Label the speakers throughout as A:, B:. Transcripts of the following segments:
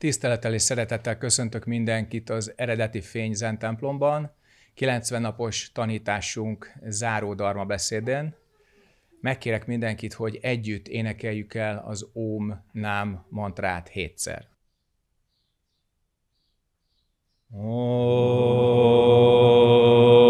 A: Tisztelettel és szeretettel köszöntök mindenkit az eredeti Fény templomban, 90 napos tanításunk záró darma beszédén. Megkérek mindenkit, hogy együtt énekeljük el az Óm Nám mantrát hétszer.
B: Oh.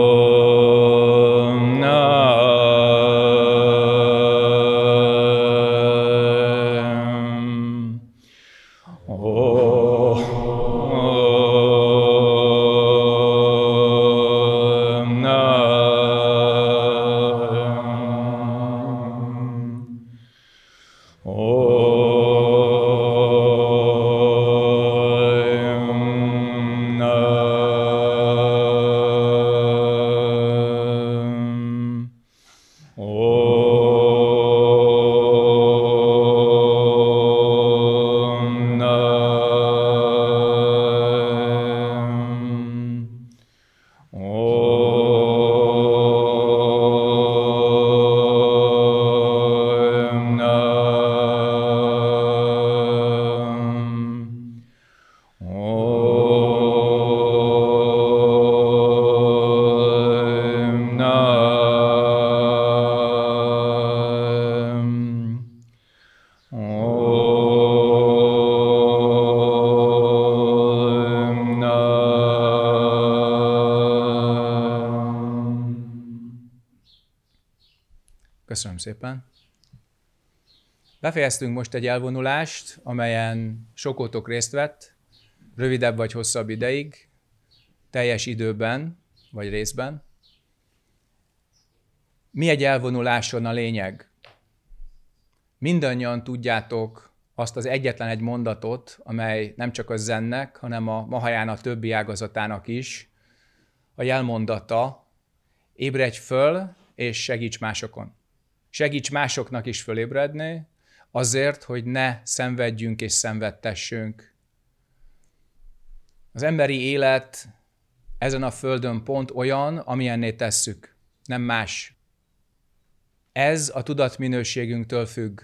A: szépen. Befejeztünk most egy elvonulást, amelyen sokótok részt vett, rövidebb vagy hosszabb ideig, teljes időben vagy részben. Mi egy elvonuláson a lényeg? Mindannyian tudjátok azt az egyetlen egy mondatot, amely nem csak a zennek, hanem a mahaján a többi ágazatának is a jelmondata, ébredj föl és segíts másokon. Segíts másoknak is fölébredni, azért, hogy ne szenvedjünk és szenvedtessünk. Az emberi élet ezen a földön pont olyan, amilyenné tesszük, nem más. Ez a tudatminőségünktől függ.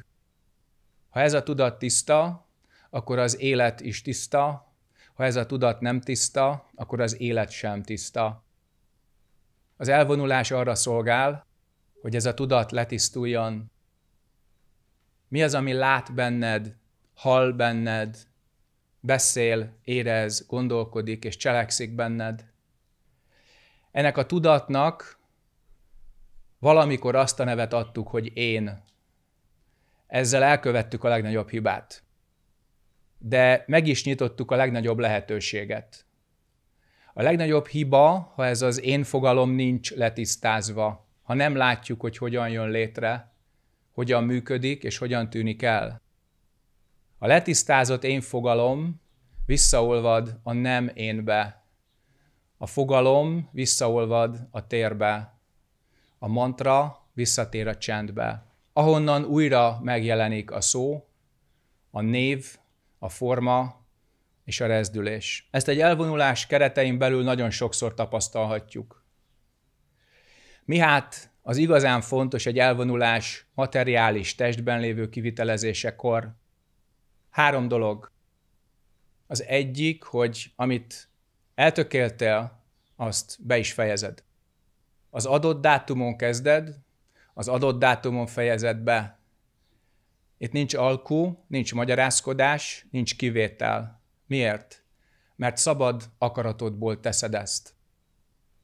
A: Ha ez a tudat tiszta, akkor az élet is tiszta, ha ez a tudat nem tiszta, akkor az élet sem tiszta. Az elvonulás arra szolgál, hogy ez a tudat letisztuljon. Mi az, ami lát benned, hall benned, beszél, érez, gondolkodik és cselekszik benned? Ennek a tudatnak valamikor azt a nevet adtuk, hogy én. Ezzel elkövettük a legnagyobb hibát. De meg is nyitottuk a legnagyobb lehetőséget. A legnagyobb hiba, ha ez az én fogalom nincs letisztázva, ha nem látjuk, hogy hogyan jön létre, hogyan működik és hogyan tűnik el. A letisztázott én fogalom visszaolvad a nem énbe. A fogalom visszaolvad a térbe. A mantra visszatér a csendbe. Ahonnan újra megjelenik a szó, a név, a forma és a rezdülés. Ezt egy elvonulás keretein belül nagyon sokszor tapasztalhatjuk. Mi hát az igazán fontos egy elvonulás materiális testben lévő kivitelezésekor? Három dolog. Az egyik, hogy amit eltökéltél, azt be is fejezed. Az adott dátumon kezded, az adott dátumon fejezed be. Itt nincs alkú, nincs magyarázkodás, nincs kivétel. Miért? Mert szabad akaratodból teszed ezt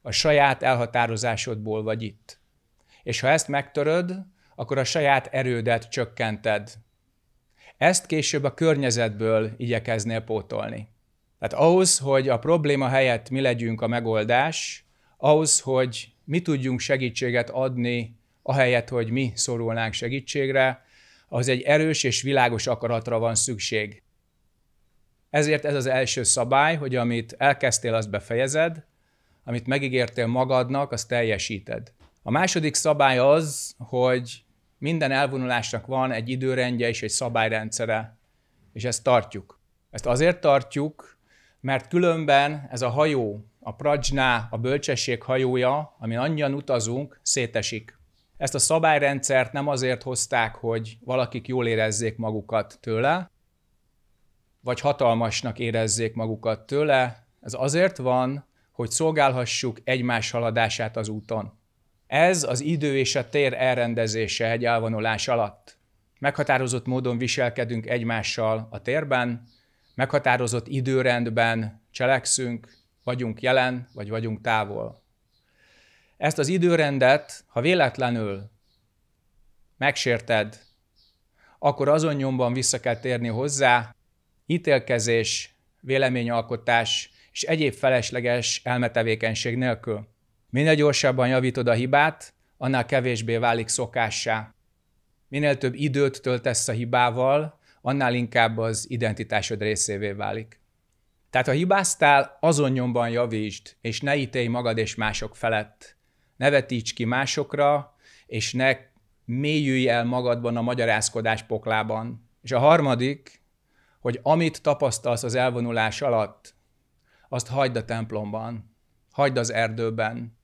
A: a saját elhatározásodból vagy itt. És ha ezt megtöröd, akkor a saját erődet csökkented. Ezt később a környezetből igyekeznél pótolni. Tehát ahhoz, hogy a probléma helyett mi legyünk a megoldás, ahhoz, hogy mi tudjunk segítséget adni, ahelyett, hogy mi szorulnánk segítségre, az egy erős és világos akaratra van szükség. Ezért ez az első szabály, hogy amit elkezdtél, azt befejezed, amit megígértél magadnak, azt teljesíted. A második szabály az, hogy minden elvonulásnak van egy időrendje és egy szabályrendszere, és ezt tartjuk. Ezt azért tartjuk, mert különben ez a hajó, a prajna, a bölcsesség hajója, amin annyian utazunk, szétesik. Ezt a szabályrendszert nem azért hozták, hogy valakik jól érezzék magukat tőle, vagy hatalmasnak érezzék magukat tőle. Ez azért van, hogy szolgálhassuk egymás haladását az úton. Ez az idő és a tér elrendezése egy elvonulás alatt. Meghatározott módon viselkedünk egymással a térben, meghatározott időrendben cselekszünk, vagyunk jelen, vagy vagyunk távol. Ezt az időrendet, ha véletlenül megsérted, akkor azon nyomban vissza kell térni hozzá, ítélkezés, véleményalkotás és egyéb felesleges elmetevékenység nélkül. Minél gyorsabban javítod a hibát, annál kevésbé válik szokássá. Minél több időt töltesz a hibával, annál inkább az identitásod részévé válik. Tehát ha hibáztál, azon nyomban javítsd, és ne ítélj magad és mások felett. Ne vetíts ki másokra, és ne mélyülj el magadban a magyarázkodás poklában. És a harmadik, hogy amit tapasztalsz az elvonulás alatt, azt hagyd a templomban, hagyd az erdőben,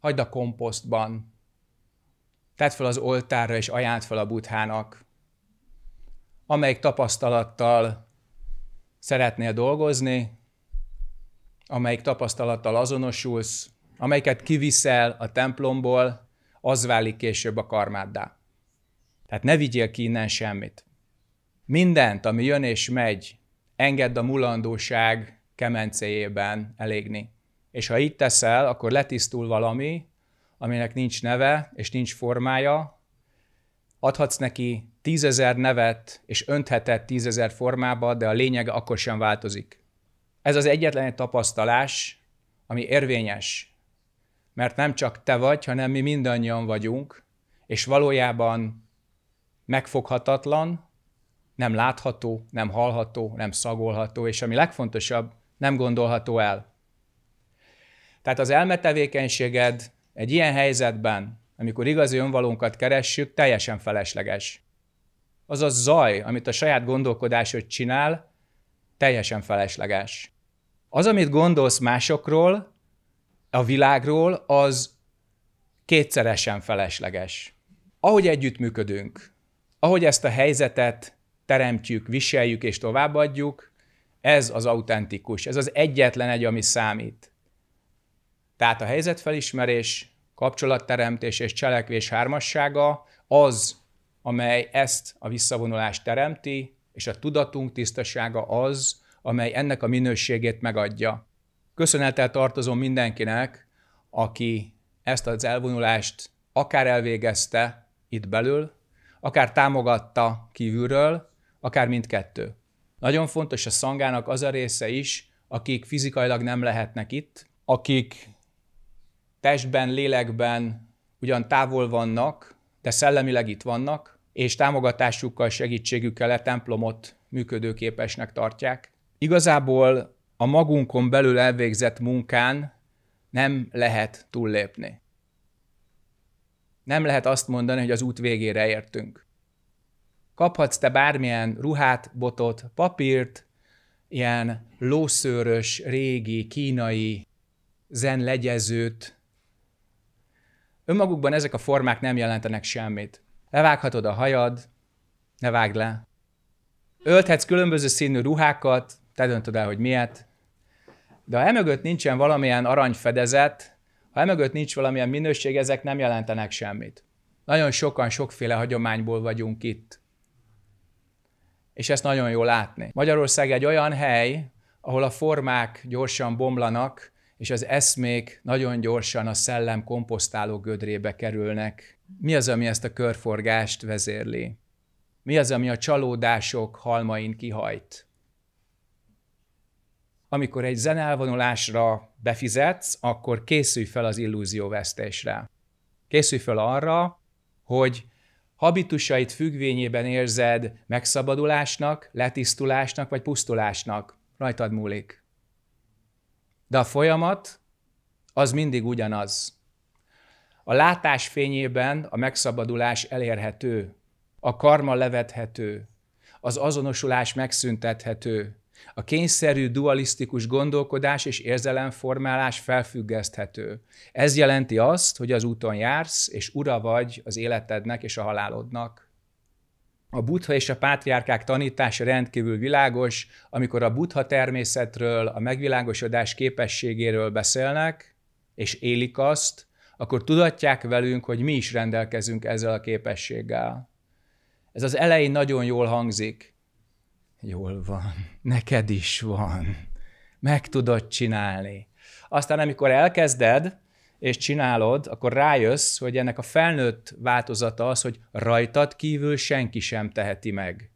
A: hagyd a komposztban, tedd fel az oltárra és ajánd fel a buthának, amelyik tapasztalattal szeretnél dolgozni, amelyik tapasztalattal azonosulsz, amelyiket kiviszel a templomból, az válik később a karmáddá. Tehát ne vigyél ki innen semmit. Mindent, ami jön és megy, engedd a mulandóság kemencéjében elégni. És ha így teszel, akkor letisztul valami, aminek nincs neve és nincs formája, adhatsz neki tízezer nevet, és öntheted tízezer formába, de a lényeg akkor sem változik. Ez az egyetlen tapasztalás, ami érvényes. Mert nem csak te vagy, hanem mi mindannyian vagyunk, és valójában megfoghatatlan, nem látható, nem hallható, nem szagolható, és ami legfontosabb, nem gondolható el. Tehát az elmetevékenységed egy ilyen helyzetben, amikor igazi önvalónkat keressük, teljesen felesleges. Az a zaj, amit a saját gondolkodásod csinál, teljesen felesleges. Az, amit gondolsz másokról, a világról, az kétszeresen felesleges. Ahogy együttműködünk, ahogy ezt a helyzetet teremtjük, viseljük és továbbadjuk, ez az autentikus, ez az egyetlen egy, ami számít. Tehát a helyzetfelismerés, kapcsolatteremtés és cselekvés hármassága az, amely ezt a visszavonulást teremti, és a tudatunk tisztasága az, amely ennek a minőségét megadja. Köszönettel tartozom mindenkinek, aki ezt az elvonulást akár elvégezte itt belül, akár támogatta kívülről, akár mindkettő. Nagyon fontos a szangának az a része is, akik fizikailag nem lehetnek itt, akik testben, lélekben ugyan távol vannak, de szellemileg itt vannak, és támogatásukkal, segítségükkel a e templomot működőképesnek tartják. Igazából a magunkon belül elvégzett munkán nem lehet túllépni. Nem lehet azt mondani, hogy az út végére értünk kaphatsz te bármilyen ruhát, botot, papírt, ilyen lószőrös, régi, kínai zen legyezőt. Önmagukban ezek a formák nem jelentenek semmit. Levághatod a hajad, ne vágd le. Ölthetsz különböző színű ruhákat, te döntöd el, hogy miért. De ha emögött nincsen valamilyen aranyfedezet, ha emögött nincs valamilyen minőség, ezek nem jelentenek semmit. Nagyon sokan sokféle hagyományból vagyunk itt és ezt nagyon jól látni. Magyarország egy olyan hely, ahol a formák gyorsan bomlanak, és az eszmék nagyon gyorsan a szellem komposztáló gödrébe kerülnek. Mi az, ami ezt a körforgást vezérli? Mi az, ami a csalódások halmain kihajt? Amikor egy zenelvonulásra befizetsz, akkor készülj fel az illúzióvesztésre. Készülj fel arra, hogy habitusait függvényében érzed megszabadulásnak, letisztulásnak vagy pusztulásnak. Rajtad múlik. De a folyamat az mindig ugyanaz. A látás fényében a megszabadulás elérhető, a karma levethető, az azonosulás megszüntethető, a kényszerű dualisztikus gondolkodás és érzelemformálás felfüggeszthető. Ez jelenti azt, hogy az úton jársz, és ura vagy az életednek és a halálodnak. A buddha és a pátriárkák tanítása rendkívül világos, amikor a buddha természetről, a megvilágosodás képességéről beszélnek, és élik azt, akkor tudatják velünk, hogy mi is rendelkezünk ezzel a képességgel. Ez az elején nagyon jól hangzik, jól van, neked is van, meg tudod csinálni. Aztán amikor elkezded, és csinálod, akkor rájössz, hogy ennek a felnőtt változata az, hogy rajtad kívül senki sem teheti meg.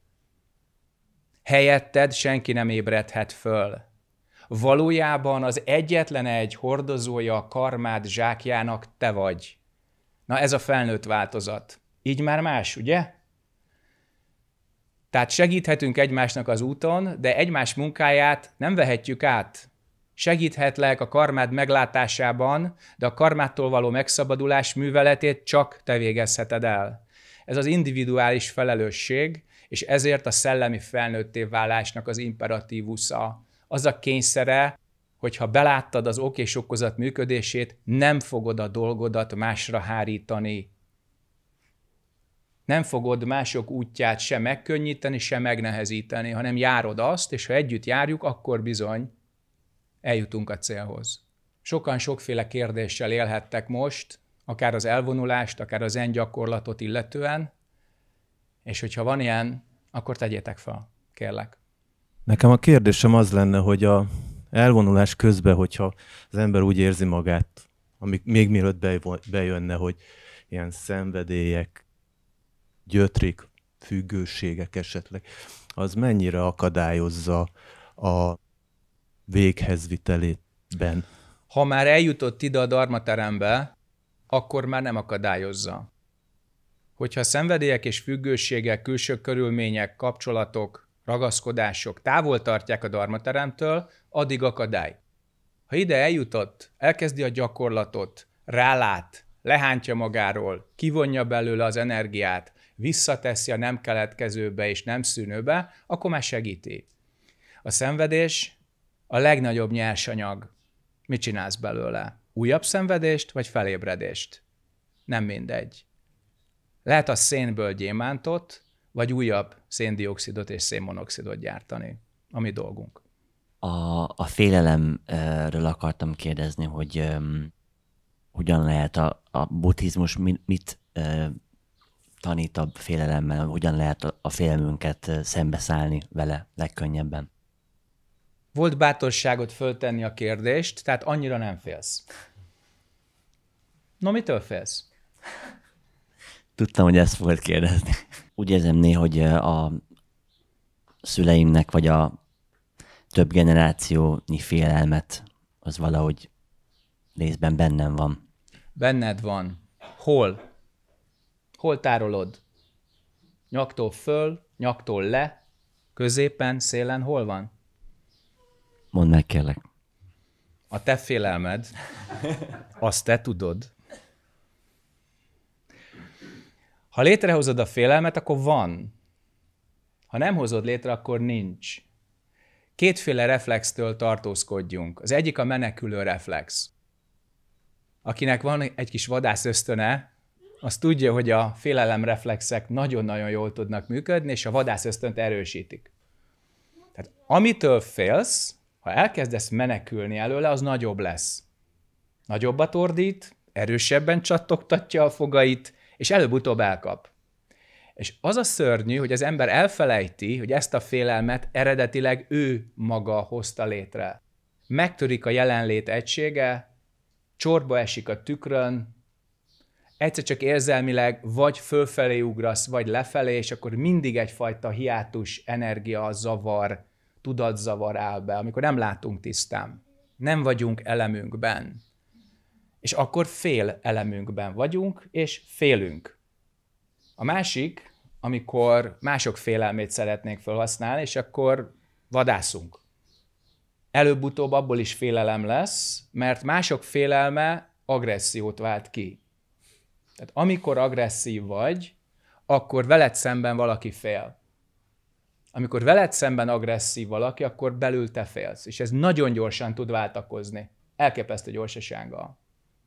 A: Helyetted senki nem ébredhet föl. Valójában az egyetlen egy hordozója a karmád zsákjának te vagy. Na ez a felnőtt változat. Így már más, ugye? Tehát segíthetünk egymásnak az úton, de egymás munkáját nem vehetjük át. Segíthetlek a karmád meglátásában, de a karmától való megszabadulás műveletét csak te végezheted el. Ez az individuális felelősség, és ezért a szellemi felnőtté válásnak az imperatívusza. Az a kényszere, hogyha beláttad az ok és okozat működését, nem fogod a dolgodat másra hárítani nem fogod mások útját sem megkönnyíteni, sem megnehezíteni, hanem járod azt, és ha együtt járjuk, akkor bizony eljutunk a célhoz. Sokan sokféle kérdéssel élhettek most, akár az elvonulást, akár az zen gyakorlatot illetően, és hogyha van ilyen, akkor tegyétek fel, kérlek.
B: Nekem a kérdésem az lenne, hogy a
C: elvonulás közben, hogyha az ember úgy érzi magát, amik, még mielőtt bejönne, hogy ilyen szenvedélyek, gyötrik, függőségek esetleg, az mennyire akadályozza a véghez vitelében?
A: Ha már eljutott ide a darmaterembe, akkor már nem akadályozza. Hogyha szenvedélyek és függőségek, külső körülmények, kapcsolatok, ragaszkodások távol tartják a darmateremtől, addig akadály. Ha ide eljutott, elkezdi a gyakorlatot, rálát, lehántja magáról, kivonja belőle az energiát, visszateszi a nem keletkezőbe és nem szűnőbe, akkor már segíti. A szenvedés a legnagyobb nyersanyag. Mit csinálsz belőle? Újabb szenvedést vagy felébredést? Nem mindegy. Lehet a szénből gyémántot, vagy újabb széndiokszidot és szénmonoxidot gyártani. A mi dolgunk.
C: A, a félelemről akartam kérdezni, hogy um, hogyan lehet a, a buddhizmus mit, mit uh, tanít a félelemmel, hogyan lehet a félelmünket szembeszállni vele legkönnyebben?
A: Volt bátorságot föltenni a kérdést, tehát annyira nem félsz. No, mitől félsz?
C: Tudtam, hogy ezt fogod kérdezni. Úgy érzem néha, hogy a szüleimnek, vagy a több generációnyi félelmet, az valahogy részben bennem van.
A: Benned van. Hol? Hol tárolod? Nyaktól föl, nyaktól le, középen, szélen hol van? Mondd meg, kérlek. A te félelmed, azt te tudod. Ha létrehozod a félelmet, akkor van. Ha nem hozod létre, akkor nincs. Kétféle reflextől tartózkodjunk. Az egyik a menekülő reflex. Akinek van egy kis vadász ösztöne, az tudja, hogy a félelemreflexek nagyon-nagyon jól tudnak működni, és a vadász ösztönt erősítik. Tehát amitől félsz, ha elkezdesz menekülni előle, az nagyobb lesz. Nagyobbat ordít, erősebben csattogtatja a fogait, és előbb-utóbb elkap. És az a szörnyű, hogy az ember elfelejti, hogy ezt a félelmet eredetileg ő maga hozta létre. Megtörik a jelenlét egysége, csorba esik a tükrön, egyszer csak érzelmileg vagy fölfelé ugrasz, vagy lefelé, és akkor mindig egyfajta hiátus, energia, zavar, tudatzavar áll be, amikor nem látunk tisztán, nem vagyunk elemünkben. És akkor fél elemünkben vagyunk, és félünk. A másik, amikor mások félelmét szeretnénk felhasználni, és akkor vadászunk. Előbb-utóbb abból is félelem lesz, mert mások félelme agressziót vált ki tehát amikor agresszív vagy, akkor veled szemben valaki fél. Amikor veled szemben agresszív valaki, akkor belül te félsz, és ez nagyon gyorsan tud váltakozni. Elképesztő gyorsasággal.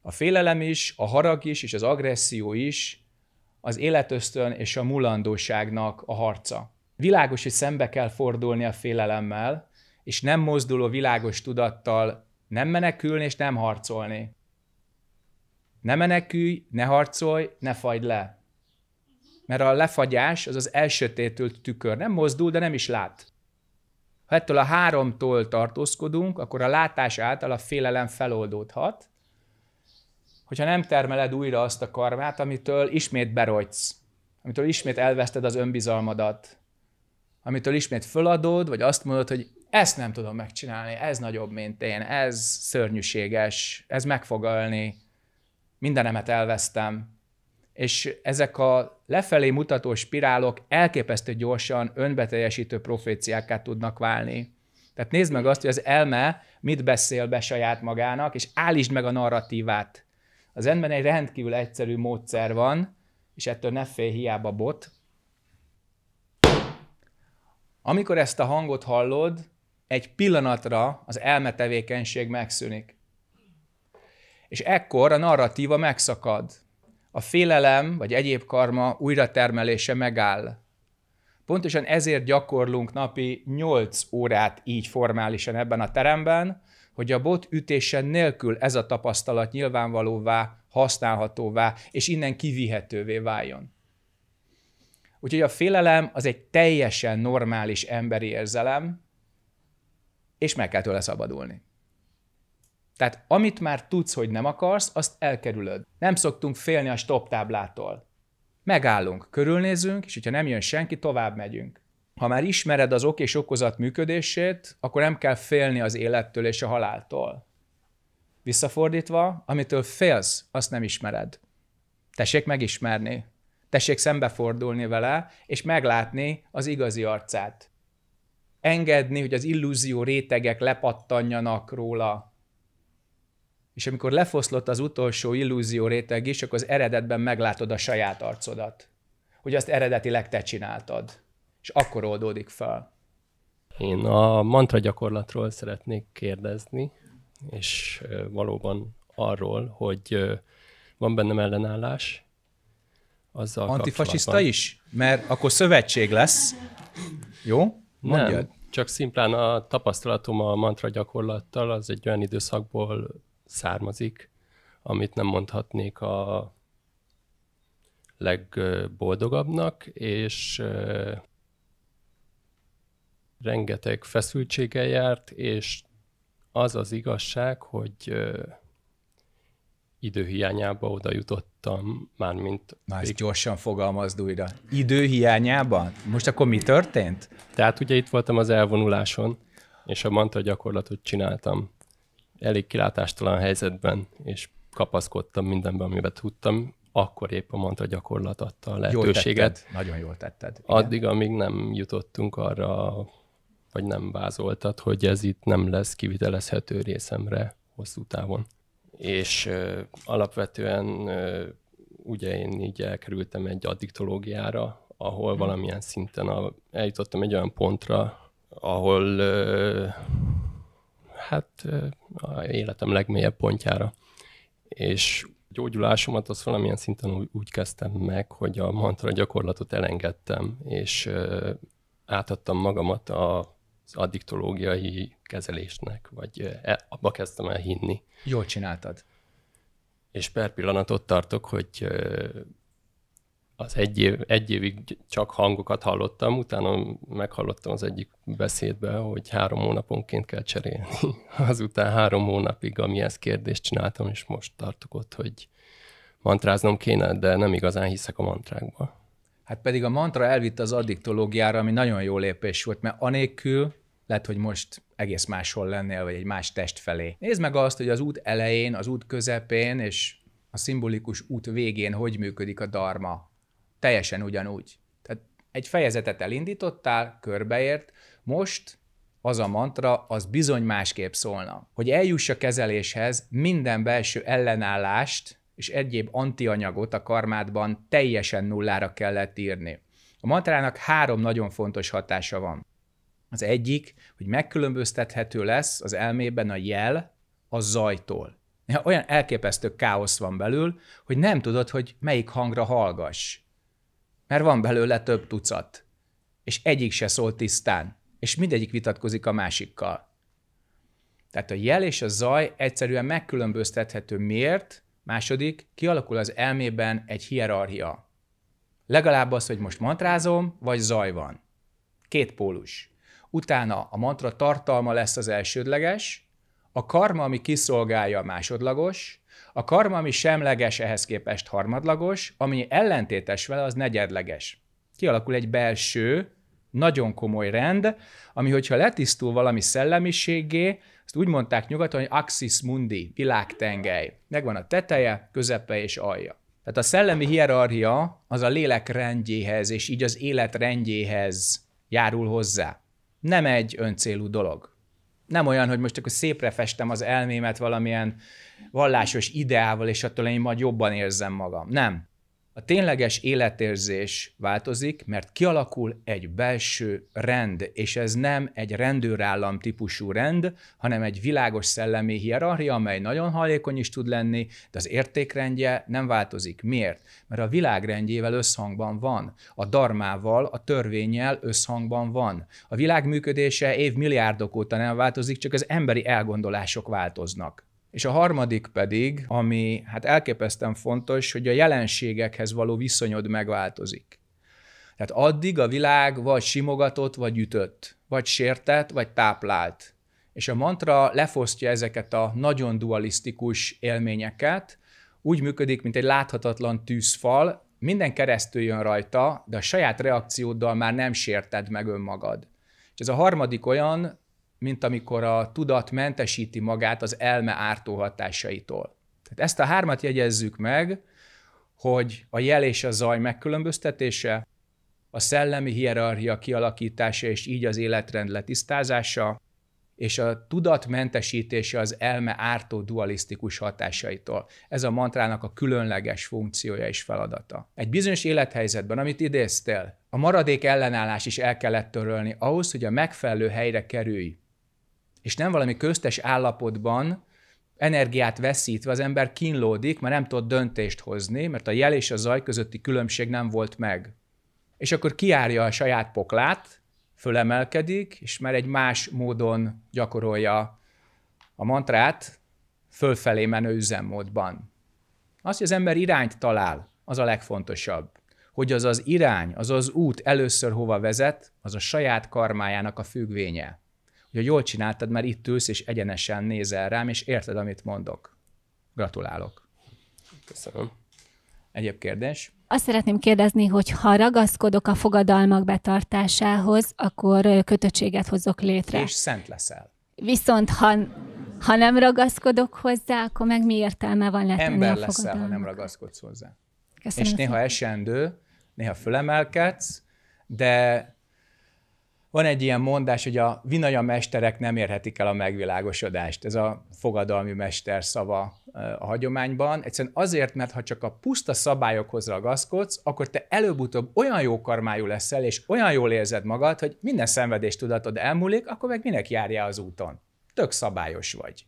A: A félelem is, a harag is, és az agresszió is az életösztön és a mulandóságnak a harca. Világos, hogy szembe kell fordulni a félelemmel, és nem mozduló világos tudattal nem menekülni és nem harcolni, ne menekülj, ne harcolj, ne fagy le. Mert a lefagyás az az elsötétült tükör. Nem mozdul, de nem is lát. Ha ettől a háromtól tartózkodunk, akkor a látás által a félelem feloldódhat, hogyha nem termeled újra azt a karmát, amitől ismét berogysz, amitől ismét elveszted az önbizalmadat, amitől ismét föladod, vagy azt mondod, hogy ezt nem tudom megcsinálni, ez nagyobb, mint én, ez szörnyűséges, ez meg fog ölni, mindenemet elvesztem, és ezek a lefelé mutató spirálok elképesztő gyorsan önbeteljesítő proféciákká tudnak válni. Tehát nézd meg azt, hogy az elme mit beszél be saját magának, és állítsd meg a narratívát. Az ember egy rendkívül egyszerű módszer van, és ettől ne félj hiába bot. Amikor ezt a hangot hallod, egy pillanatra az elmetevékenység megszűnik. És ekkor a narratíva megszakad. A félelem vagy egyéb karma újratermelése megáll. Pontosan ezért gyakorlunk napi 8 órát így formálisan ebben a teremben, hogy a bot ütése nélkül ez a tapasztalat nyilvánvalóvá, használhatóvá és innen kivihetővé váljon. Úgyhogy a félelem az egy teljesen normális emberi érzelem, és meg kell tőle szabadulni. Tehát amit már tudsz, hogy nem akarsz, azt elkerülöd. Nem szoktunk félni a stop táblától. Megállunk, körülnézünk, és hogyha nem jön senki, tovább megyünk. Ha már ismered az ok és okozat működését, akkor nem kell félni az élettől és a haláltól. Visszafordítva, amitől félsz, azt nem ismered. Tessék megismerni, tessék szembefordulni vele, és meglátni az igazi arcát. Engedni, hogy az illúzió rétegek lepattanjanak róla, és amikor lefoszlott az utolsó illúzió réteg is, akkor az eredetben meglátod a saját arcodat. Hogy azt eredetileg te csináltad. És akkor oldódik fel.
D: Én a mantra gyakorlatról szeretnék kérdezni, és valóban arról, hogy van bennem ellenállás, azzal Antifasiszta is? Mert akkor szövetség lesz. Jó? Mondjad. Nem, csak szimplán a tapasztalatom a mantra gyakorlattal, az egy olyan időszakból származik, amit nem mondhatnék a legboldogabbnak, és rengeteg feszültséggel járt, és az az igazság, hogy időhiányába oda jutottam, mármint...
A: Na, ezt gyorsan fogalmazd újra.
D: Időhiányában? Most akkor mi történt? Tehát ugye itt voltam az elvonuláson, és a mantra gyakorlatot csináltam elég kilátástalan helyzetben, és kapaszkodtam mindenben, amiben tudtam, akkor épp a mantra gyakorlat adta a lehetőséget. Jól nagyon jól tetted. Igen. Addig, amíg nem jutottunk arra, vagy nem vázoltad, hogy ez itt nem lesz kivitelezhető részemre hosszú távon. És ö, alapvetően ö, ugye én így elkerültem egy addiktológiára, ahol mhm. valamilyen szinten a, eljutottam egy olyan pontra, ahol ö, hát a életem legmélyebb pontjára. És gyógyulásomat azt valamilyen szinten úgy kezdtem meg, hogy a mantra gyakorlatot elengedtem, és átadtam magamat az addiktológiai kezelésnek, vagy e, abba kezdtem el hinni. Jól csináltad. És per pillanat ott tartok, hogy az egy, év, egy évig csak hangokat hallottam, utána meghallottam az egyik beszédbe, hogy három hónaponként kell cserélni. Azután három hónapig, ami ezt kérdést csináltam, és most tartok ott, hogy mantráznom kéne, de nem igazán hiszek a mantrákba.
A: Hát pedig a mantra elvitt az addiktológiára, ami nagyon jó lépés volt, mert anélkül lehet, hogy most egész máshol lennél, vagy egy más test felé. Nézd meg azt, hogy az út elején, az út közepén, és a szimbolikus út végén hogy működik a dharma, Teljesen ugyanúgy. Tehát egy fejezetet elindítottál, körbeért, most az a mantra, az bizony másképp szólna. Hogy eljuss a kezeléshez, minden belső ellenállást és egyéb antianyagot a karmádban teljesen nullára kellett írni. A mantrának három nagyon fontos hatása van. Az egyik, hogy megkülönböztethető lesz az elmében a jel a zajtól. Olyan elképesztő káosz van belül, hogy nem tudod, hogy melyik hangra hallgass mert van belőle több tucat. És egyik se szól tisztán, és mindegyik vitatkozik a másikkal. Tehát a jel és a zaj egyszerűen megkülönböztethető. Miért? Második, kialakul az elmében egy hierarchia. Legalább az, hogy most mantrázom, vagy zaj van. Két pólus. Utána a mantra tartalma lesz az elsődleges, a karma, ami kiszolgálja a másodlagos, a karma, ami semleges ehhez képest harmadlagos, ami ellentétes vele, az negyedleges. Kialakul egy belső, nagyon komoly rend, ami, hogyha letisztul valami szellemiségé, azt úgy mondták nyugaton, hogy axis mundi, világtengely. Megvan a teteje, közepe és alja. Tehát a szellemi hierarchia az a lélek rendjéhez, és így az élet rendjéhez járul hozzá. Nem egy öncélú dolog. Nem olyan, hogy most akkor szépre festem az elmémet valamilyen vallásos ideával, és attól én majd jobban érzem magam. Nem. A tényleges életérzés változik, mert kialakul egy belső rend, és ez nem egy rendőrállam típusú rend, hanem egy világos szellemi hierarchia, amely nagyon hajlékony is tud lenni, de az értékrendje nem változik. Miért? Mert a világrendjével összhangban van, a darmával, a törvényel összhangban van. A világ működése évmilliárdok óta nem változik, csak az emberi elgondolások változnak. És a harmadik pedig, ami hát elképesztően fontos, hogy a jelenségekhez való viszonyod megváltozik. Tehát addig a világ vagy simogatott, vagy ütött, vagy sértett, vagy táplált. És a mantra lefosztja ezeket a nagyon dualisztikus élményeket, úgy működik, mint egy láthatatlan tűzfal, minden keresztül jön rajta, de a saját reakcióddal már nem sérted meg önmagad. És ez a harmadik olyan mint amikor a tudat mentesíti magát az elme ártó hatásaitól. Tehát ezt a hármat jegyezzük meg, hogy a jel és a zaj megkülönböztetése, a szellemi hierarchia kialakítása és így az életrend letisztázása, és a tudat mentesítése az elme ártó dualisztikus hatásaitól. Ez a mantrának a különleges funkciója és feladata. Egy bizonyos élethelyzetben, amit idéztél, a maradék ellenállás is el kellett törölni ahhoz, hogy a megfelelő helyre kerülj és nem valami köztes állapotban energiát veszítve az ember kínlódik, mert nem tud döntést hozni, mert a jel és a zaj közötti különbség nem volt meg. És akkor kiárja a saját poklát, fölemelkedik, és már egy más módon gyakorolja a mantrát, fölfelé menő üzemmódban. Az, hogy az ember irányt talál, az a legfontosabb. Hogy az az irány, az az út először hova vezet, az a saját karmájának a függvénye hogy jól csináltad, mert itt ülsz, és egyenesen nézel rám, és érted, amit mondok. Gratulálok. Köszönöm. Egyéb kérdés?
E: Azt szeretném kérdezni, hogy ha ragaszkodok a fogadalmak betartásához, akkor kötöttséget hozok létre. És
A: szent leszel.
E: Viszont ha, ha nem ragaszkodok hozzá, akkor meg mi értelme van lehetni Ember a leszel, ha nem
A: ragaszkodsz hozzá. Köszönöm és néha esendő, néha fölemelkedsz, de van egy ilyen mondás, hogy a vinaja mesterek nem érhetik el a megvilágosodást. Ez a fogadalmi mester szava a hagyományban. Egyszerűen azért, mert ha csak a puszta szabályokhoz ragaszkodsz, akkor te előbb-utóbb olyan jó karmájú leszel, és olyan jól érzed magad, hogy minden szenvedés tudatod elmúlik, akkor meg minek járja az úton. Tök szabályos vagy.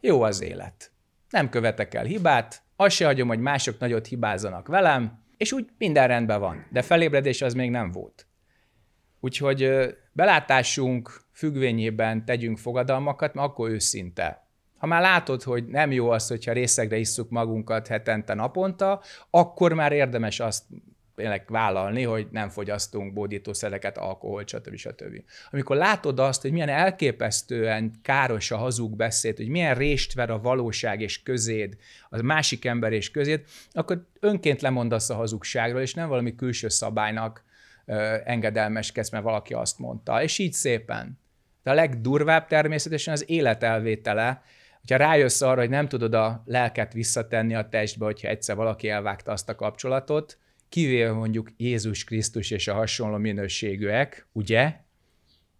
A: Jó az élet. Nem követek el hibát, azt se hagyom, hogy mások nagyot hibázzanak velem, és úgy minden rendben van, de felébredés az még nem volt. Úgyhogy belátásunk függvényében tegyünk fogadalmakat, mert akkor őszinte. Ha már látod, hogy nem jó az, hogyha részegre isszuk magunkat hetente naponta, akkor már érdemes azt tényleg vállalni, hogy nem fogyasztunk bódítószereket, alkoholt, stb. stb. Amikor látod azt, hogy milyen elképesztően káros a hazug beszéd, hogy milyen rést ver a valóság és közéd, a másik ember és közéd, akkor önként lemondasz a hazugságról, és nem valami külső szabálynak engedelmeskedsz, mert valaki azt mondta. És így szépen. De a legdurvább természetesen az életelvétele, hogyha rájössz arra, hogy nem tudod a lelket visszatenni a testbe, hogyha egyszer valaki elvágta azt a kapcsolatot, kivéve mondjuk Jézus Krisztus és a hasonló minőségűek, ugye?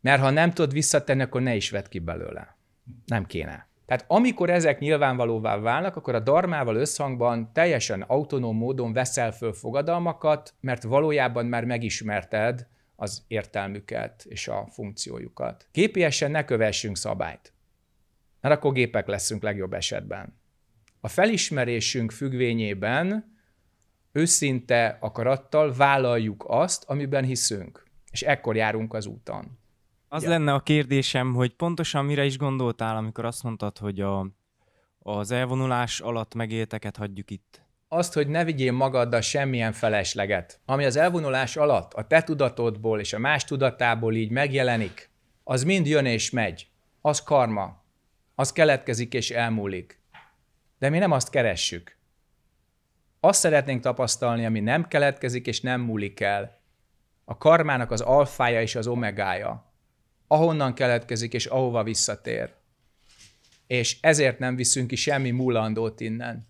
A: Mert ha nem tudod visszatenni, akkor ne is vedd ki belőle. Nem kéne. Tehát amikor ezek nyilvánvalóvá válnak, akkor a darmával összhangban teljesen autonóm módon veszel föl fogadalmakat, mert valójában már megismerted az értelmüket és a funkciójukat. Képiesen ne kövessünk szabályt, mert akkor gépek leszünk legjobb esetben. A felismerésünk függvényében őszinte akarattal vállaljuk azt, amiben hiszünk, és ekkor járunk az úton.
B: Az ja. lenne a kérdésem, hogy pontosan mire is gondoltál,
A: amikor azt mondtad, hogy a, az elvonulás alatt megélteket hagyjuk itt? Azt, hogy ne vigyél magaddal semmilyen felesleget, ami az elvonulás alatt a te tudatodból és a más tudatából így megjelenik, az mind jön és megy. Az karma. Az keletkezik és elmúlik. De mi nem azt keressük. Azt szeretnénk tapasztalni, ami nem keletkezik és nem múlik el. A karmának az alfája és az omegája ahonnan keletkezik és ahova visszatér. És ezért nem viszünk ki semmi múlandót innen.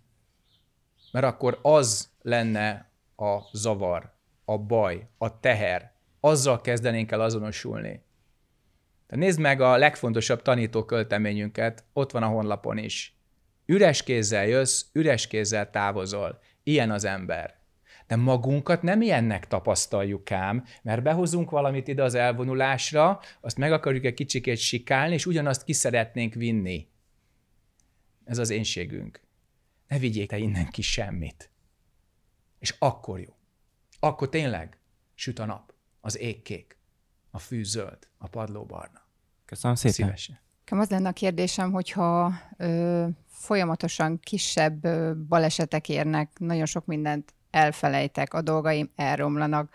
A: Mert akkor az lenne a zavar, a baj, a teher. Azzal kezdenénk el azonosulni. De nézd meg a legfontosabb tanítókölteményünket, ott van a honlapon is. Üres kézzel jössz, üres kézzel távozol. Ilyen az ember de magunkat nem ilyennek tapasztaljuk ám, mert behozunk valamit ide az elvonulásra, azt meg akarjuk egy kicsikét sikálni, és ugyanazt ki szeretnénk vinni. Ez az énségünk. Ne vigyék te innen ki semmit. És akkor jó. Akkor tényleg süt a nap, az égkék, a zöld, a barna. Köszönöm szépen. Szívesen.
E: Nekem az lenne a kérdésem, hogyha ö, folyamatosan kisebb ö, balesetek érnek, nagyon sok mindent elfelejtek, a dolgaim elromlanak,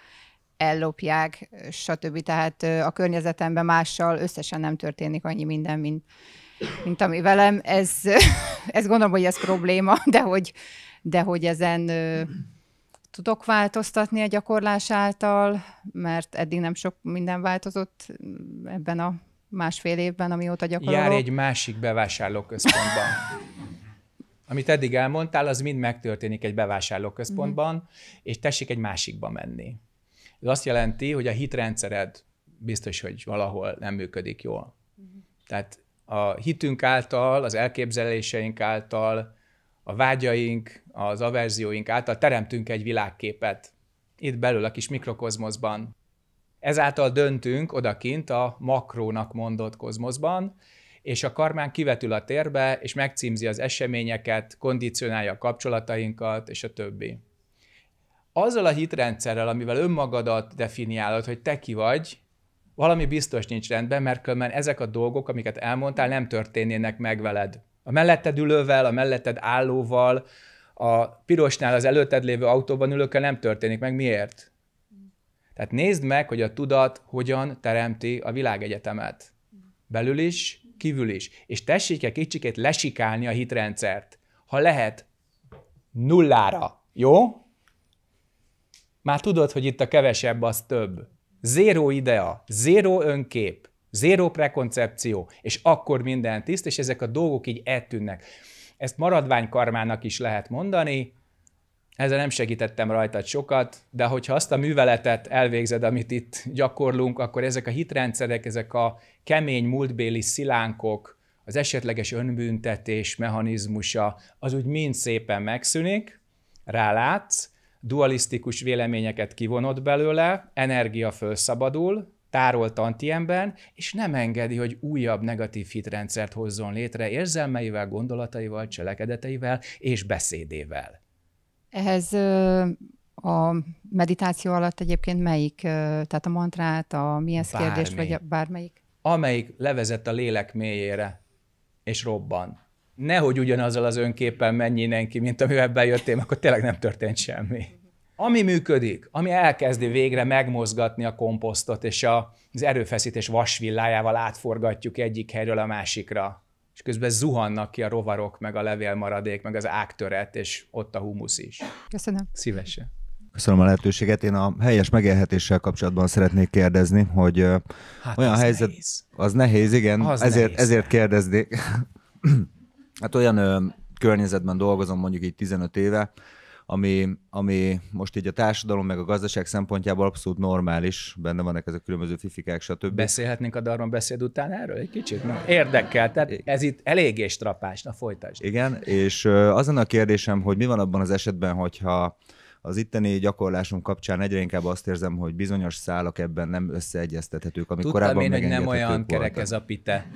E: ellopják, stb. Tehát a környezetemben mással összesen nem történik annyi minden, mint, mint ami velem. Ez, ez gondolom, hogy ez probléma, de hogy, de hogy ezen tudok változtatni a gyakorlás által, mert eddig nem sok minden változott ebben a másfél évben, amióta gyakorolok. Jár egy
A: másik bevásárlóközpontban. Amit eddig elmondtál, az mind megtörténik egy bevásárlóközpontban, uh-huh. és tessék egy másikba menni. Ez azt jelenti, hogy a hitrendszered biztos, hogy valahol nem működik jól. Uh-huh. Tehát a hitünk által, az elképzeléseink által, a vágyaink, az averzióink által teremtünk egy világképet itt belül a kis mikrokozmoszban. Ezáltal döntünk odakint a makrónak mondott kozmoszban, és a karmán kivetül a térbe, és megcímzi az eseményeket, kondicionálja a kapcsolatainkat, és a többi. Azzal a hitrendszerrel, amivel önmagadat definiálod, hogy te ki vagy, valami biztos nincs rendben, mert különben ezek a dolgok, amiket elmondtál, nem történnének meg veled. A melletted ülővel, a melletted állóval, a pirosnál az előtted lévő autóban ülőkkel nem történik meg. Miért? Tehát nézd meg, hogy a tudat hogyan teremti a világegyetemet. Belül is, kívül is. És tessék egy kicsikét lesikálni a hitrendszert. Ha lehet, nullára. Jó? Már tudod, hogy itt a kevesebb az több. Zéró idea, zéró önkép, zéró prekoncepció, és akkor minden tiszt, és ezek a dolgok így eltűnnek. Ezt maradványkarmának is lehet mondani, ezzel nem segítettem rajtad sokat, de hogyha azt a műveletet elvégzed, amit itt gyakorlunk, akkor ezek a hitrendszerek, ezek a kemény múltbéli szilánkok, az esetleges önbüntetés mechanizmusa, az úgy mind szépen megszűnik, rálátsz, dualisztikus véleményeket kivonod belőle, energia felszabadul, tárolt antiemben, és nem engedi, hogy újabb negatív hitrendszert hozzon létre érzelmeivel, gondolataival, cselekedeteivel és beszédével.
E: Ehhez a meditáció alatt egyébként melyik, tehát a mantrát, a mi ez kérdés, vagy bármelyik?
A: Amelyik levezet a lélek mélyére, és robban. Nehogy ugyanazzal az önképpen menj mindenki, mint amivel bejöttél, akkor tényleg nem történt semmi. Ami működik, ami elkezdi végre megmozgatni a komposztot, és az erőfeszítés vasvillájával átforgatjuk egyik helyről a másikra, és közben zuhannak ki a rovarok, meg a levélmaradék, meg az ágtöret, és ott a humusz is. Köszönöm. Szívesen.
C: Köszönöm a lehetőséget. Én a helyes megélhetéssel kapcsolatban szeretnék kérdezni, hogy hát olyan az helyzet... Nehéz. Az nehéz, igen. Az ezért, nehéz. ezért kérdeznék. hát olyan ö, környezetben dolgozom mondjuk így 15 éve, ami, ami most így a társadalom meg a gazdaság szempontjából abszolút normális, benne vannak ezek a különböző fifikák, stb.
A: Beszélhetnénk a darban beszéd után erről egy kicsit? Na, érdekel, tehát ez itt eléggé strapás, na folytasd. Igen,
C: és az a kérdésem, hogy mi van abban az esetben, hogyha az itteni gyakorlásunk kapcsán egyre inkább azt érzem, hogy bizonyos szálak ebben nem összeegyeztethetők, amik Tudtam korábban én, hogy nem olyan kerek ez
A: a pite.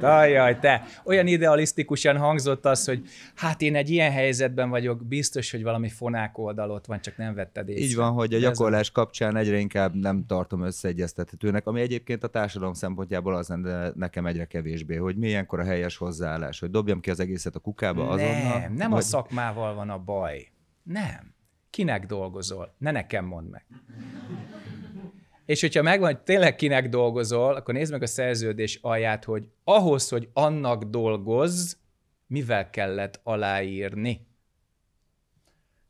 A: Ajjaj, te! Olyan idealisztikusan hangzott az, hogy hát én egy ilyen helyzetben vagyok, biztos, hogy valami fonák oldalot van, csak nem vetted észre. Így van, hogy a
C: gyakorlás kapcsán egyre inkább nem tartom összeegyeztethetőnek, ami egyébként a társadalom szempontjából az lenne nekem egyre kevésbé, hogy milyenkor a helyes hozzáállás, hogy dobjam ki az egészet a kukába azonnal. Nem, nem vagy... a
A: szakmával van a baj. Nem kinek dolgozol? Ne nekem mondd meg. És hogyha megvan, hogy tényleg kinek dolgozol, akkor nézd meg a szerződés alját, hogy ahhoz, hogy annak dolgozz, mivel kellett aláírni.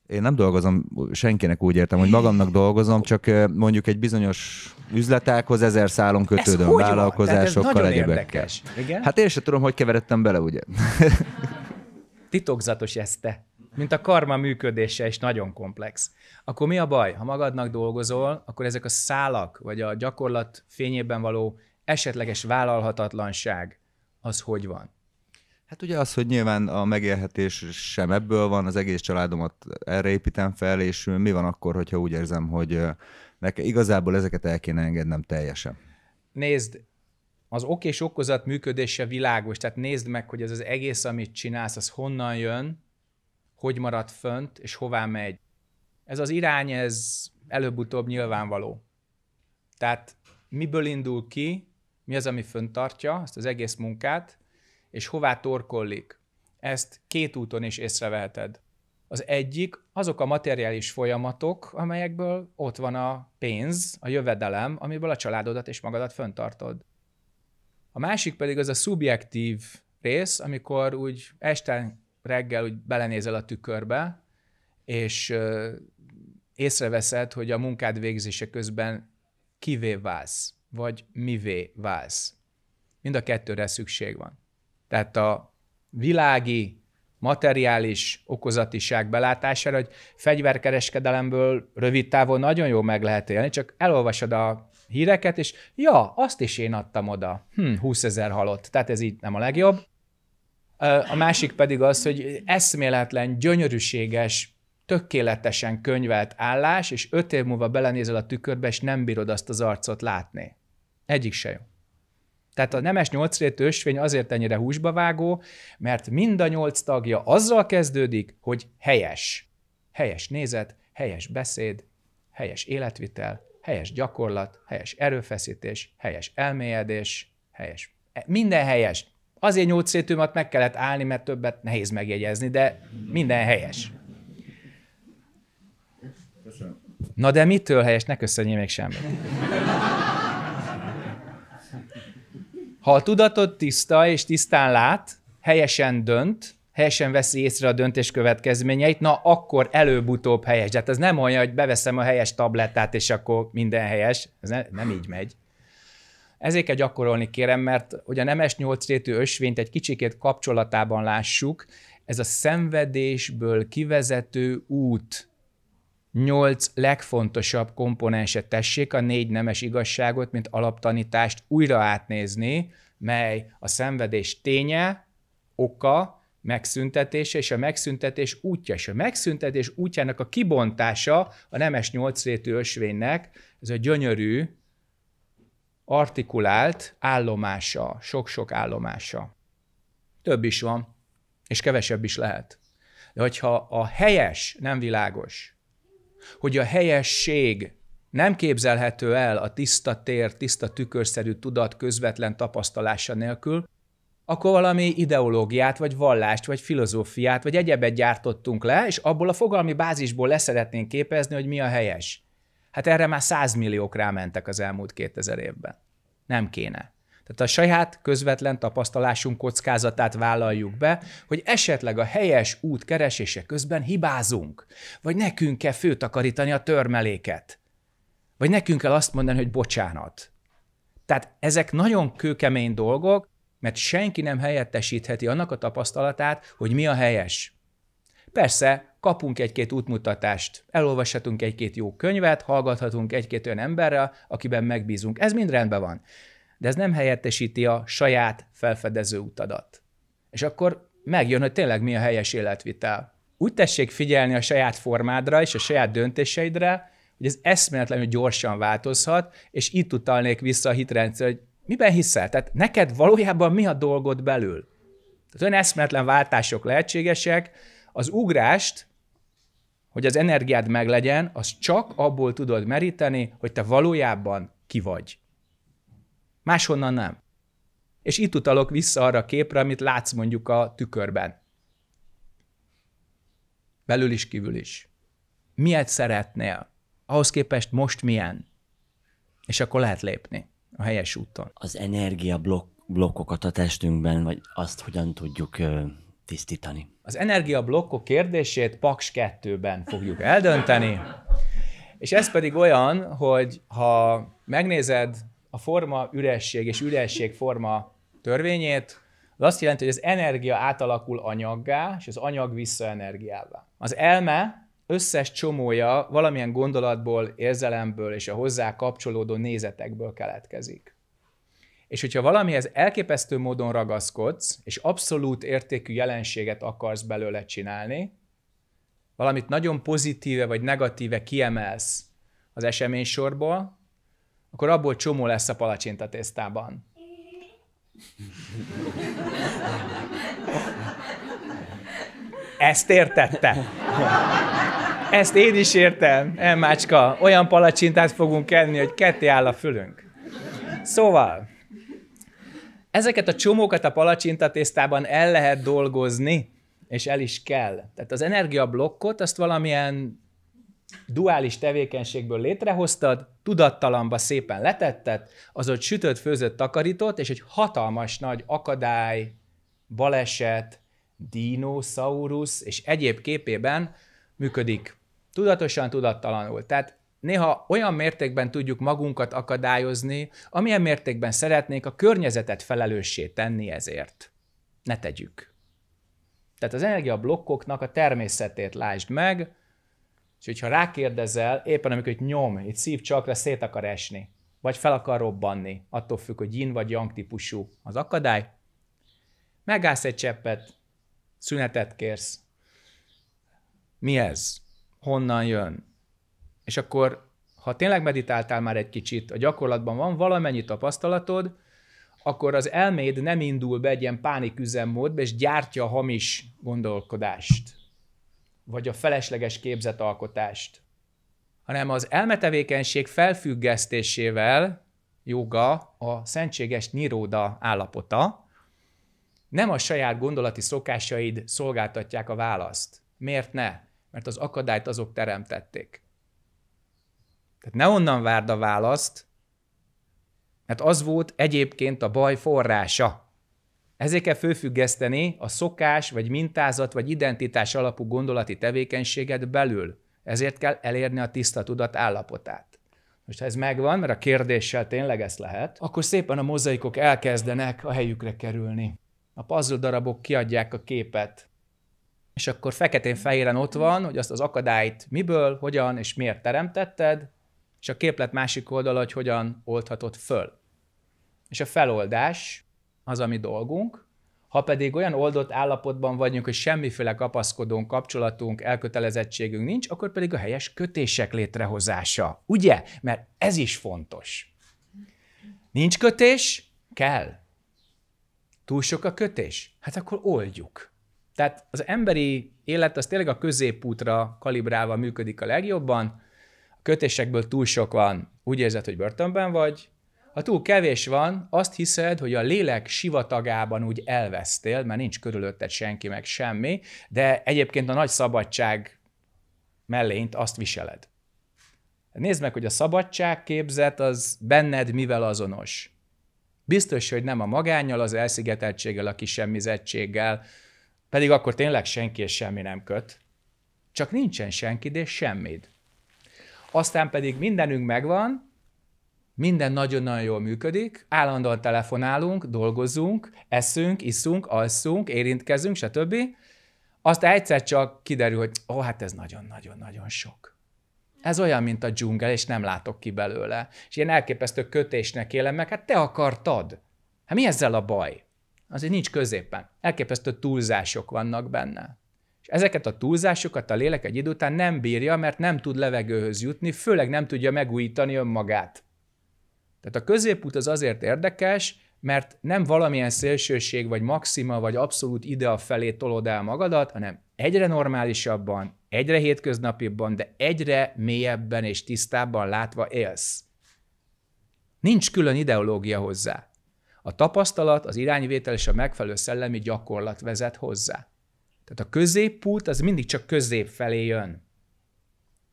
C: Én nem dolgozom senkinek úgy értem, hogy magamnak dolgozom, csak mondjuk egy bizonyos üzletákhoz ezer szálon kötődöm, ez vállalkozásokkal, egyebekkel. Igen? Hát én sem tudom, hogy keveredtem bele, ugye?
A: Titokzatos ezt te mint a karma működése is nagyon komplex. Akkor mi a baj? Ha magadnak dolgozol, akkor ezek a szálak, vagy a gyakorlat fényében való esetleges vállalhatatlanság, az hogy van?
C: Hát ugye az, hogy nyilván a megélhetés sem ebből van, az egész családomat erre építem fel, és mi van akkor, hogyha úgy érzem, hogy nekem igazából ezeket el kéne engednem teljesen?
A: Nézd, az ok és okozat működése világos, tehát nézd meg, hogy ez az egész, amit csinálsz, az honnan jön, hogy marad fönt, és hová megy. Ez az irány, ez előbb-utóbb nyilvánvaló. Tehát miből indul ki, mi az, ami tartja ezt az egész munkát, és hová torkollik. Ezt két úton is észreveheted. Az egyik azok a materiális folyamatok, amelyekből ott van a pénz, a jövedelem, amiből a családodat és magadat föntartod. A másik pedig az a szubjektív rész, amikor úgy este reggel úgy belenézel a tükörbe, és észreveszed, hogy a munkád végzése közben kivé válsz, vagy mivé válsz. Mind a kettőre szükség van. Tehát a világi, materiális okozatiság belátására, hogy fegyverkereskedelemből rövid távon nagyon jó meg lehet élni, csak elolvasod a híreket, és ja, azt is én adtam oda. Hm, 20 ezer halott, tehát ez így nem a legjobb. A másik pedig az, hogy eszméletlen, gyönyörűséges, tökéletesen könyvelt állás, és öt év múlva belenézel a tükörbe, és nem bírod azt az arcot látni. Egyik se jó. Tehát a nemes nyolcrét ösvény azért ennyire húsba vágó, mert mind a nyolc tagja azzal kezdődik, hogy helyes. Helyes nézet, helyes beszéd, helyes életvitel, helyes gyakorlat, helyes erőfeszítés, helyes elmélyedés, helyes. Minden helyes. Azért nyolc szétűmat meg kellett állni, mert többet nehéz megjegyezni, de minden helyes. Köszönöm. Na de mitől helyes? Ne köszönjél még semmit. Ha a tudatod tiszta és tisztán lát, helyesen dönt, helyesen veszi észre a döntés következményeit, na akkor előbb-utóbb helyes. De hát ez nem olyan, hogy beveszem a helyes tablettát, és akkor minden helyes. Ez ne, nem így megy. Ezért kell gyakorolni kérem, mert hogy a nemes nyolc ösvényt egy kicsikét kapcsolatában lássuk, ez a szenvedésből kivezető út nyolc legfontosabb komponense tessék a négy nemes igazságot, mint alaptanítást újra átnézni, mely a szenvedés ténye, oka, megszüntetése és a megszüntetés útja. És a megszüntetés útjának a kibontása a nemes nyolcrétű ösvénynek, ez a gyönyörű, artikulált állomása, sok-sok állomása. Több is van, és kevesebb is lehet. De hogyha a helyes nem világos, hogy a helyesség nem képzelhető el a tiszta tér, tiszta tükörszerű tudat közvetlen tapasztalása nélkül, akkor valami ideológiát, vagy vallást, vagy filozófiát, vagy egyebet gyártottunk le, és abból a fogalmi bázisból leszeretnénk képezni, hogy mi a helyes. Hát erre már százmilliók rámentek az elmúlt 2000 évben. Nem kéne. Tehát a saját közvetlen tapasztalásunk kockázatát vállaljuk be, hogy esetleg a helyes út keresése közben hibázunk, vagy nekünk kell főtakarítani a törmeléket, vagy nekünk kell azt mondani, hogy bocsánat. Tehát ezek nagyon kőkemény dolgok, mert senki nem helyettesítheti annak a tapasztalatát, hogy mi a helyes. Persze, kapunk egy-két útmutatást, elolvashatunk egy-két jó könyvet, hallgathatunk egy-két olyan emberrel, akiben megbízunk. Ez mind rendben van. De ez nem helyettesíti a saját felfedező utadat. És akkor megjön, hogy tényleg mi a helyes életvitel. Úgy tessék figyelni a saját formádra és a saját döntéseidre, hogy ez eszméletlenül gyorsan változhat, és itt utalnék vissza a hitrendszer, hogy miben hiszel? Tehát neked valójában mi a dolgod belül? Tehát olyan eszméletlen váltások lehetségesek, az ugrást, hogy az energiád meglegyen, az csak abból tudod meríteni, hogy te valójában ki vagy. Máshonnan nem. És itt utalok vissza arra a képre, amit látsz mondjuk a tükörben. Belül is, kívül is. Miért szeretnél? Ahhoz képest most milyen? És akkor lehet lépni a helyes úton.
C: Az energia blokkokat a testünkben, vagy azt hogyan tudjuk tisztítani.
A: Az energiablokkok kérdését Paks 2-ben fogjuk eldönteni, és ez pedig olyan, hogy ha megnézed a forma üresség és üresség forma törvényét, az azt jelenti, hogy az energia átalakul anyaggá, és az anyag vissza energiává. Az elme összes csomója valamilyen gondolatból, érzelemből és a hozzá kapcsolódó nézetekből keletkezik. És hogyha valamihez elképesztő módon ragaszkodsz, és abszolút értékű jelenséget akarsz belőle csinálni, valamit nagyon pozitíve vagy negatíve kiemelsz az esemény sorból, akkor abból csomó lesz a palacsinta tésztában. Ezt értette? Ezt én is értem, Emmácska. Eh, olyan palacsintát fogunk enni, hogy ketté áll a fülünk. Szóval, Ezeket a csomókat a palacsintatésztában el lehet dolgozni, és el is kell. Tehát az energiablokkot azt valamilyen duális tevékenységből létrehoztad, tudattalanba szépen letetted, az ott sütött, főzött, takarított, és egy hatalmas nagy akadály, baleset, dinoszaurusz és egyéb képében működik. Tudatosan, tudattalanul. Tehát néha olyan mértékben tudjuk magunkat akadályozni, amilyen mértékben szeretnénk a környezetet felelőssé tenni ezért. Ne tegyük. Tehát az energiablokkoknak a természetét lásd meg, és hogyha rákérdezel, éppen amikor itt nyom, itt szív csakra szét akar esni, vagy fel akar robbanni, attól függ, hogy yin vagy yang típusú az akadály, megállsz egy cseppet, szünetet kérsz. Mi ez? Honnan jön? És akkor, ha tényleg meditáltál már egy kicsit, a gyakorlatban van valamennyi tapasztalatod, akkor az elméd nem indul be egy ilyen üzemmódba, és gyártja a hamis gondolkodást, vagy a felesleges képzetalkotást, hanem az elmetevékenység felfüggesztésével joga a szentséges niróda állapota, nem a saját gondolati szokásaid szolgáltatják a választ. Miért ne? Mert az akadályt azok teremtették. Tehát ne onnan várd a választ, mert az volt egyébként a baj forrása. Ezért kell főfüggeszteni a szokás, vagy mintázat, vagy identitás alapú gondolati tevékenységet belül. Ezért kell elérni a tiszta tudat állapotát. Most ha ez megvan, mert a kérdéssel tényleg ez lehet, akkor szépen a mozaikok elkezdenek a helyükre kerülni. A puzzle darabok kiadják a képet, és akkor feketén-fehéren ott van, hogy azt az akadályt miből, hogyan és miért teremtetted, és a képlet másik oldala, hogy hogyan oldhatod föl. És a feloldás az ami dolgunk, ha pedig olyan oldott állapotban vagyunk, hogy semmiféle kapaszkodónk, kapcsolatunk, elkötelezettségünk nincs, akkor pedig a helyes kötések létrehozása. Ugye? Mert ez is fontos. Nincs kötés? Kell. Túl sok a kötés? Hát akkor oldjuk. Tehát az emberi élet az tényleg a középútra kalibrálva működik a legjobban, kötésekből túl sok van, úgy érzed, hogy börtönben vagy, ha túl kevés van, azt hiszed, hogy a lélek sivatagában úgy elvesztél, mert nincs körülötted senki, meg semmi, de egyébként a nagy szabadság mellényt azt viseled. Nézd meg, hogy a szabadság képzet az benned mivel azonos. Biztos, hogy nem a magányjal, az elszigeteltséggel, a kisemmizettséggel, pedig akkor tényleg senki és semmi nem köt. Csak nincsen senkid és semmid aztán pedig mindenünk megvan, minden nagyon-nagyon jól működik, állandóan telefonálunk, dolgozunk, eszünk, iszunk, alszunk, érintkezünk, stb. Azt egyszer csak kiderül, hogy ó, hát ez nagyon-nagyon-nagyon sok. Ez olyan, mint a dzsungel, és nem látok ki belőle. És ilyen elképesztő kötésnek élem meg, hát te akartad. Hát mi ezzel a baj? Azért nincs középen. Elképesztő túlzások vannak benne. És ezeket a túlzásokat a lélek egy idő után nem bírja, mert nem tud levegőhöz jutni, főleg nem tudja megújítani önmagát. Tehát a középút az azért érdekes, mert nem valamilyen szélsőség, vagy maxima, vagy abszolút idea felé tolod el magadat, hanem egyre normálisabban, egyre hétköznapibban, de egyre mélyebben és tisztábban látva élsz. Nincs külön ideológia hozzá. A tapasztalat, az irányvétel és a megfelelő szellemi gyakorlat vezet hozzá. Tehát a középút az mindig csak közép felé jön.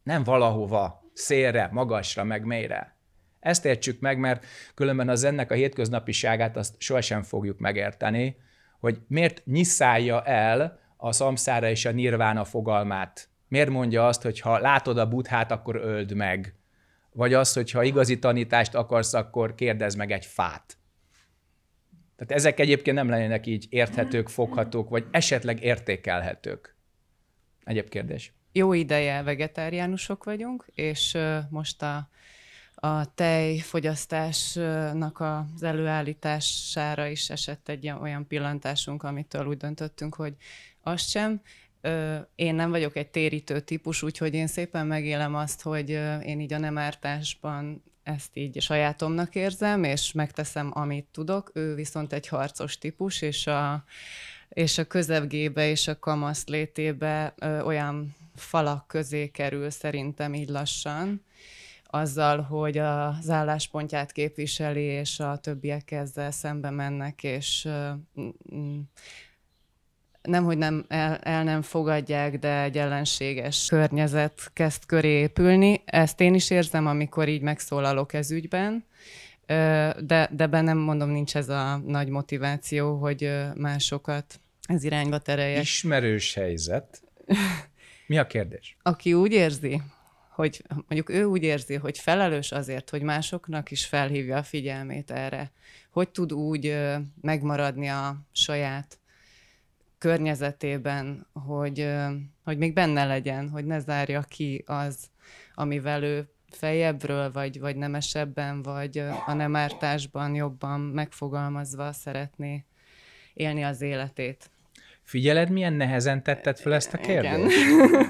A: Nem valahova, szélre, magasra, meg mélyre. Ezt értsük meg, mert különben az ennek a hétköznapiságát azt sohasem fogjuk megérteni, hogy miért nyiszálja el a szamszára és a nirvána fogalmát. Miért mondja azt, hogy ha látod a buthát, akkor öld meg. Vagy azt, hogy ha igazi tanítást akarsz, akkor kérdezz meg egy fát. Tehát ezek egyébként nem lennének így érthetők, foghatók, vagy esetleg értékelhetők. Egyéb kérdés.
E: Jó ideje vegetáriánusok vagyunk, és most a, a tejfogyasztásnak az előállítására is esett egy olyan pillantásunk, amitől úgy döntöttünk, hogy azt sem, én nem vagyok egy térítő típus, úgyhogy én szépen megélem azt, hogy én így a nem ártásban ezt így sajátomnak érzem, és megteszem, amit tudok. Ő viszont egy harcos típus, és a, és a közepgébe és a kamasz létébe ö, olyan falak közé kerül szerintem így lassan, azzal, hogy az álláspontját képviseli, és a többiek ezzel szembe mennek, és ö, nem, hogy nem, el, el nem fogadják, de egy ellenséges környezet kezd köré épülni. Ezt én is érzem, amikor így megszólalok ez ügyben, de, de bennem mondom, nincs ez a nagy motiváció, hogy másokat ez irányba terelje.
A: Ismerős helyzet. Mi a kérdés?
E: Aki úgy érzi, hogy mondjuk ő úgy érzi, hogy felelős azért, hogy másoknak is felhívja a figyelmét erre, hogy tud úgy megmaradni a saját környezetében, hogy, hogy még benne legyen, hogy ne zárja ki az, amivel ő fejebbről, vagy, vagy nemesebben, vagy a nem ártásban jobban megfogalmazva szeretné élni az életét.
A: Figyeled, milyen nehezen tetted fel ezt a kérdést?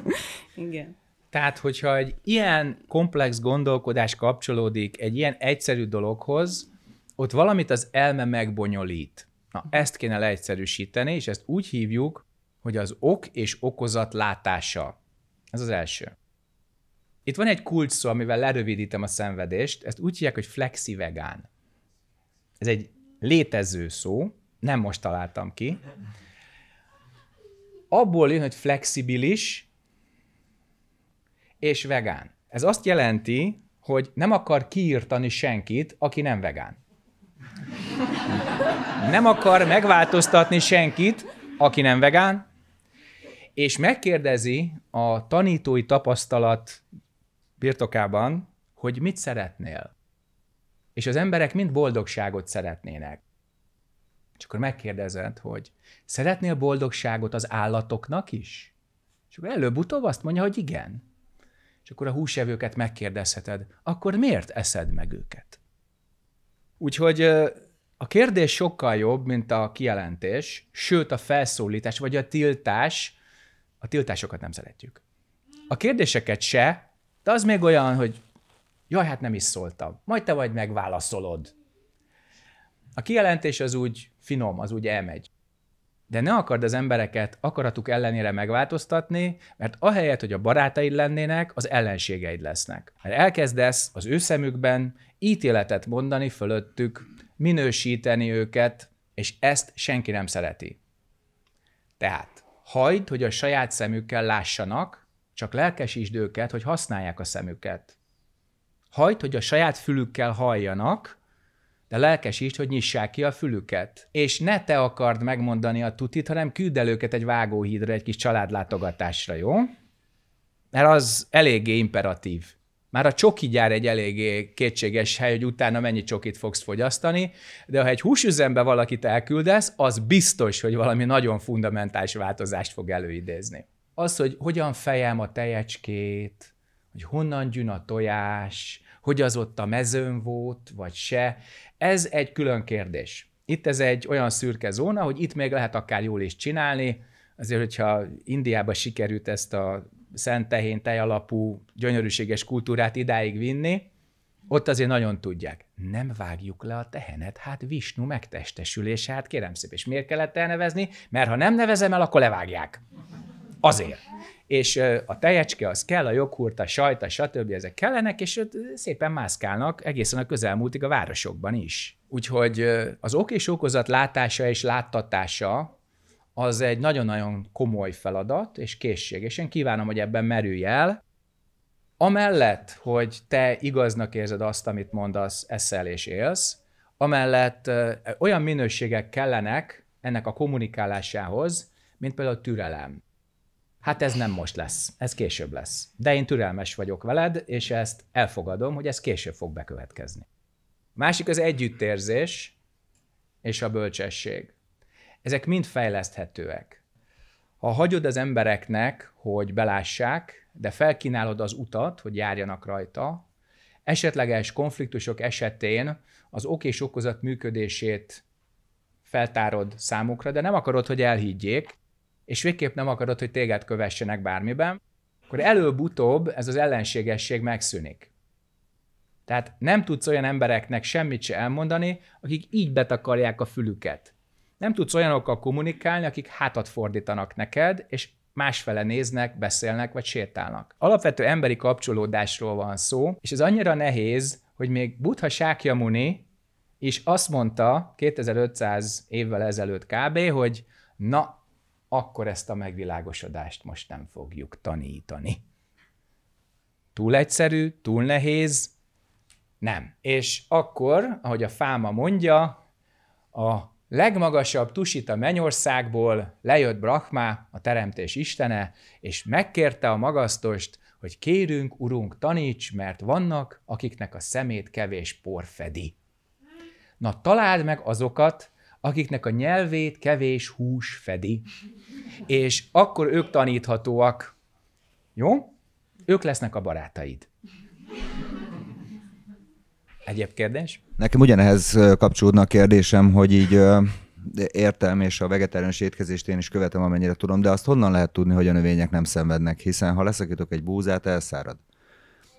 E: Igen.
A: Tehát, hogyha egy ilyen komplex gondolkodás kapcsolódik egy ilyen egyszerű dologhoz, ott valamit az elme megbonyolít. Na, ezt kéne leegyszerűsíteni, és ezt úgy hívjuk, hogy az ok és okozat látása. Ez az első. Itt van egy kulcs szó, amivel lerövidítem a szenvedést, ezt úgy hívják, hogy flexi vegán. Ez egy létező szó, nem most találtam ki. Abból jön, hogy flexibilis és vegán. Ez azt jelenti, hogy nem akar kiírtani senkit, aki nem vegán nem akar megváltoztatni senkit, aki nem vegán, és megkérdezi a tanítói tapasztalat birtokában, hogy mit szeretnél. És az emberek mind boldogságot szeretnének. És akkor megkérdezed, hogy szeretnél boldogságot az állatoknak is? És akkor előbb-utóbb azt mondja, hogy igen. És akkor a húsevőket megkérdezheted, akkor miért eszed meg őket? Úgyhogy a kérdés sokkal jobb, mint a kijelentés, sőt a felszólítás, vagy a tiltás. A tiltásokat nem szeretjük. A kérdéseket se, de az még olyan, hogy jaj, hát nem is szóltam. Majd te vagy megválaszolod. A kijelentés az úgy finom, az úgy elmegy. De ne akard az embereket akaratuk ellenére megváltoztatni, mert ahelyett, hogy a barátaid lennének, az ellenségeid lesznek. Mert elkezdesz az ő szemükben ítéletet mondani fölöttük, minősíteni őket, és ezt senki nem szereti. Tehát hagyd, hogy a saját szemükkel lássanak, csak lelkesítsd őket, hogy használják a szemüket. Hagyd, hogy a saját fülükkel halljanak, de lelkesítsd, hogy nyissák ki a fülüket. És ne te akard megmondani a tutit, hanem küldd el őket egy vágóhídra, egy kis családlátogatásra, jó? Mert az eléggé imperatív. Már a csoki gyár egy eléggé kétséges hely, hogy utána mennyi csokit fogsz fogyasztani, de ha egy húsüzembe valakit elküldesz, az biztos, hogy valami nagyon fundamentális változást fog előidézni. Az, hogy hogyan fejem a tejecskét, hogy honnan gyűn a tojás, hogy az ott a mezőn volt, vagy se, ez egy külön kérdés. Itt ez egy olyan szürke zóna, hogy itt még lehet akár jól is csinálni, azért, hogyha Indiába sikerült ezt a szentehén, tej alapú, gyönyörűséges kultúrát idáig vinni, ott azért nagyon tudják. Nem vágjuk le a tehenet, hát Visnu megtestesülése, hát kérem szépen, és miért kellett elnevezni? Mert ha nem nevezem el, akkor levágják. Azért. És a tejecske az kell, a joghurt, a sajt, a stb. ezek kellenek, és szépen mászkálnak egészen a közelmúltig a városokban is. Úgyhogy az ok és okozat látása és láttatása az egy nagyon-nagyon komoly feladat és készség, és én kívánom, hogy ebben merülj el. Amellett, hogy te igaznak érzed azt, amit mondasz, eszel és élsz, amellett olyan minőségek kellenek ennek a kommunikálásához, mint például a türelem. Hát ez nem most lesz, ez később lesz. De én türelmes vagyok veled, és ezt elfogadom, hogy ez később fog bekövetkezni. Másik az együttérzés és a bölcsesség. Ezek mind fejleszthetőek. Ha hagyod az embereknek, hogy belássák, de felkínálod az utat, hogy járjanak rajta, esetleges konfliktusok esetén az ok és okozat működését feltárod számukra, de nem akarod, hogy elhiggyék, és végképp nem akarod, hogy téged kövessenek bármiben, akkor előbb-utóbb ez az ellenségesség megszűnik. Tehát nem tudsz olyan embereknek semmit se elmondani, akik így betakarják a fülüket nem tudsz olyanokkal kommunikálni, akik hátat fordítanak neked, és másfele néznek, beszélnek vagy sétálnak. Alapvető emberi kapcsolódásról van szó, és ez annyira nehéz, hogy még Buddha Sákyamuni is azt mondta 2500 évvel ezelőtt kb., hogy na, akkor ezt a megvilágosodást most nem fogjuk tanítani. Túl egyszerű, túl nehéz? Nem. És akkor, ahogy a fáma mondja, a legmagasabb tusita a mennyországból lejött Brahma, a teremtés istene, és megkérte a magasztost, hogy kérünk, urunk, taníts, mert vannak, akiknek a szemét kevés por fedi. Na találd meg azokat, akiknek a nyelvét kevés hús fedi, és akkor ők taníthatóak. Jó? Ők lesznek a barátaid. Egyéb kérdés?
C: Nekem ugyanehhez kapcsolódna a kérdésem, hogy így értem, és a vegetáriánus étkezést én is követem, amennyire tudom, de azt honnan lehet tudni, hogy a növények nem szenvednek, hiszen ha leszakítok egy búzát, elszárad.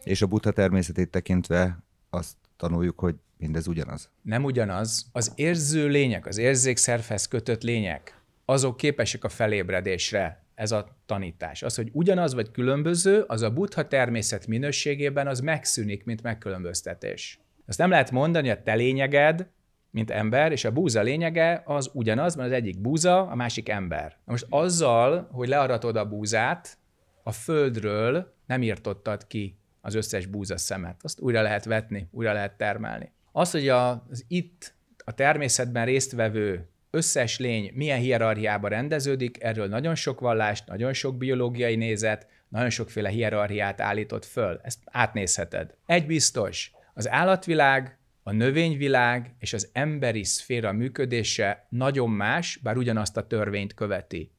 C: És a buta természetét tekintve azt tanuljuk, hogy mindez ugyanaz.
A: Nem ugyanaz. Az érző lények, az érzékszervhez kötött lények, azok képesek a felébredésre, ez a tanítás. Az, hogy ugyanaz vagy különböző, az a buddha természet minőségében az megszűnik, mint megkülönböztetés. Azt nem lehet mondani, hogy a te lényeged, mint ember, és a búza lényege az ugyanaz, mert az egyik búza, a másik ember. Na most azzal, hogy learatod a búzát, a földről nem írtottad ki az összes búza szemet. Azt újra lehet vetni, újra lehet termelni. Az, hogy az itt a természetben résztvevő összes lény milyen hierarchiába rendeződik, erről nagyon sok vallást, nagyon sok biológiai nézet, nagyon sokféle hierarchiát állított föl. Ezt átnézheted. Egy biztos, az állatvilág, a növényvilág és az emberi szféra működése nagyon más, bár ugyanazt a törvényt követi.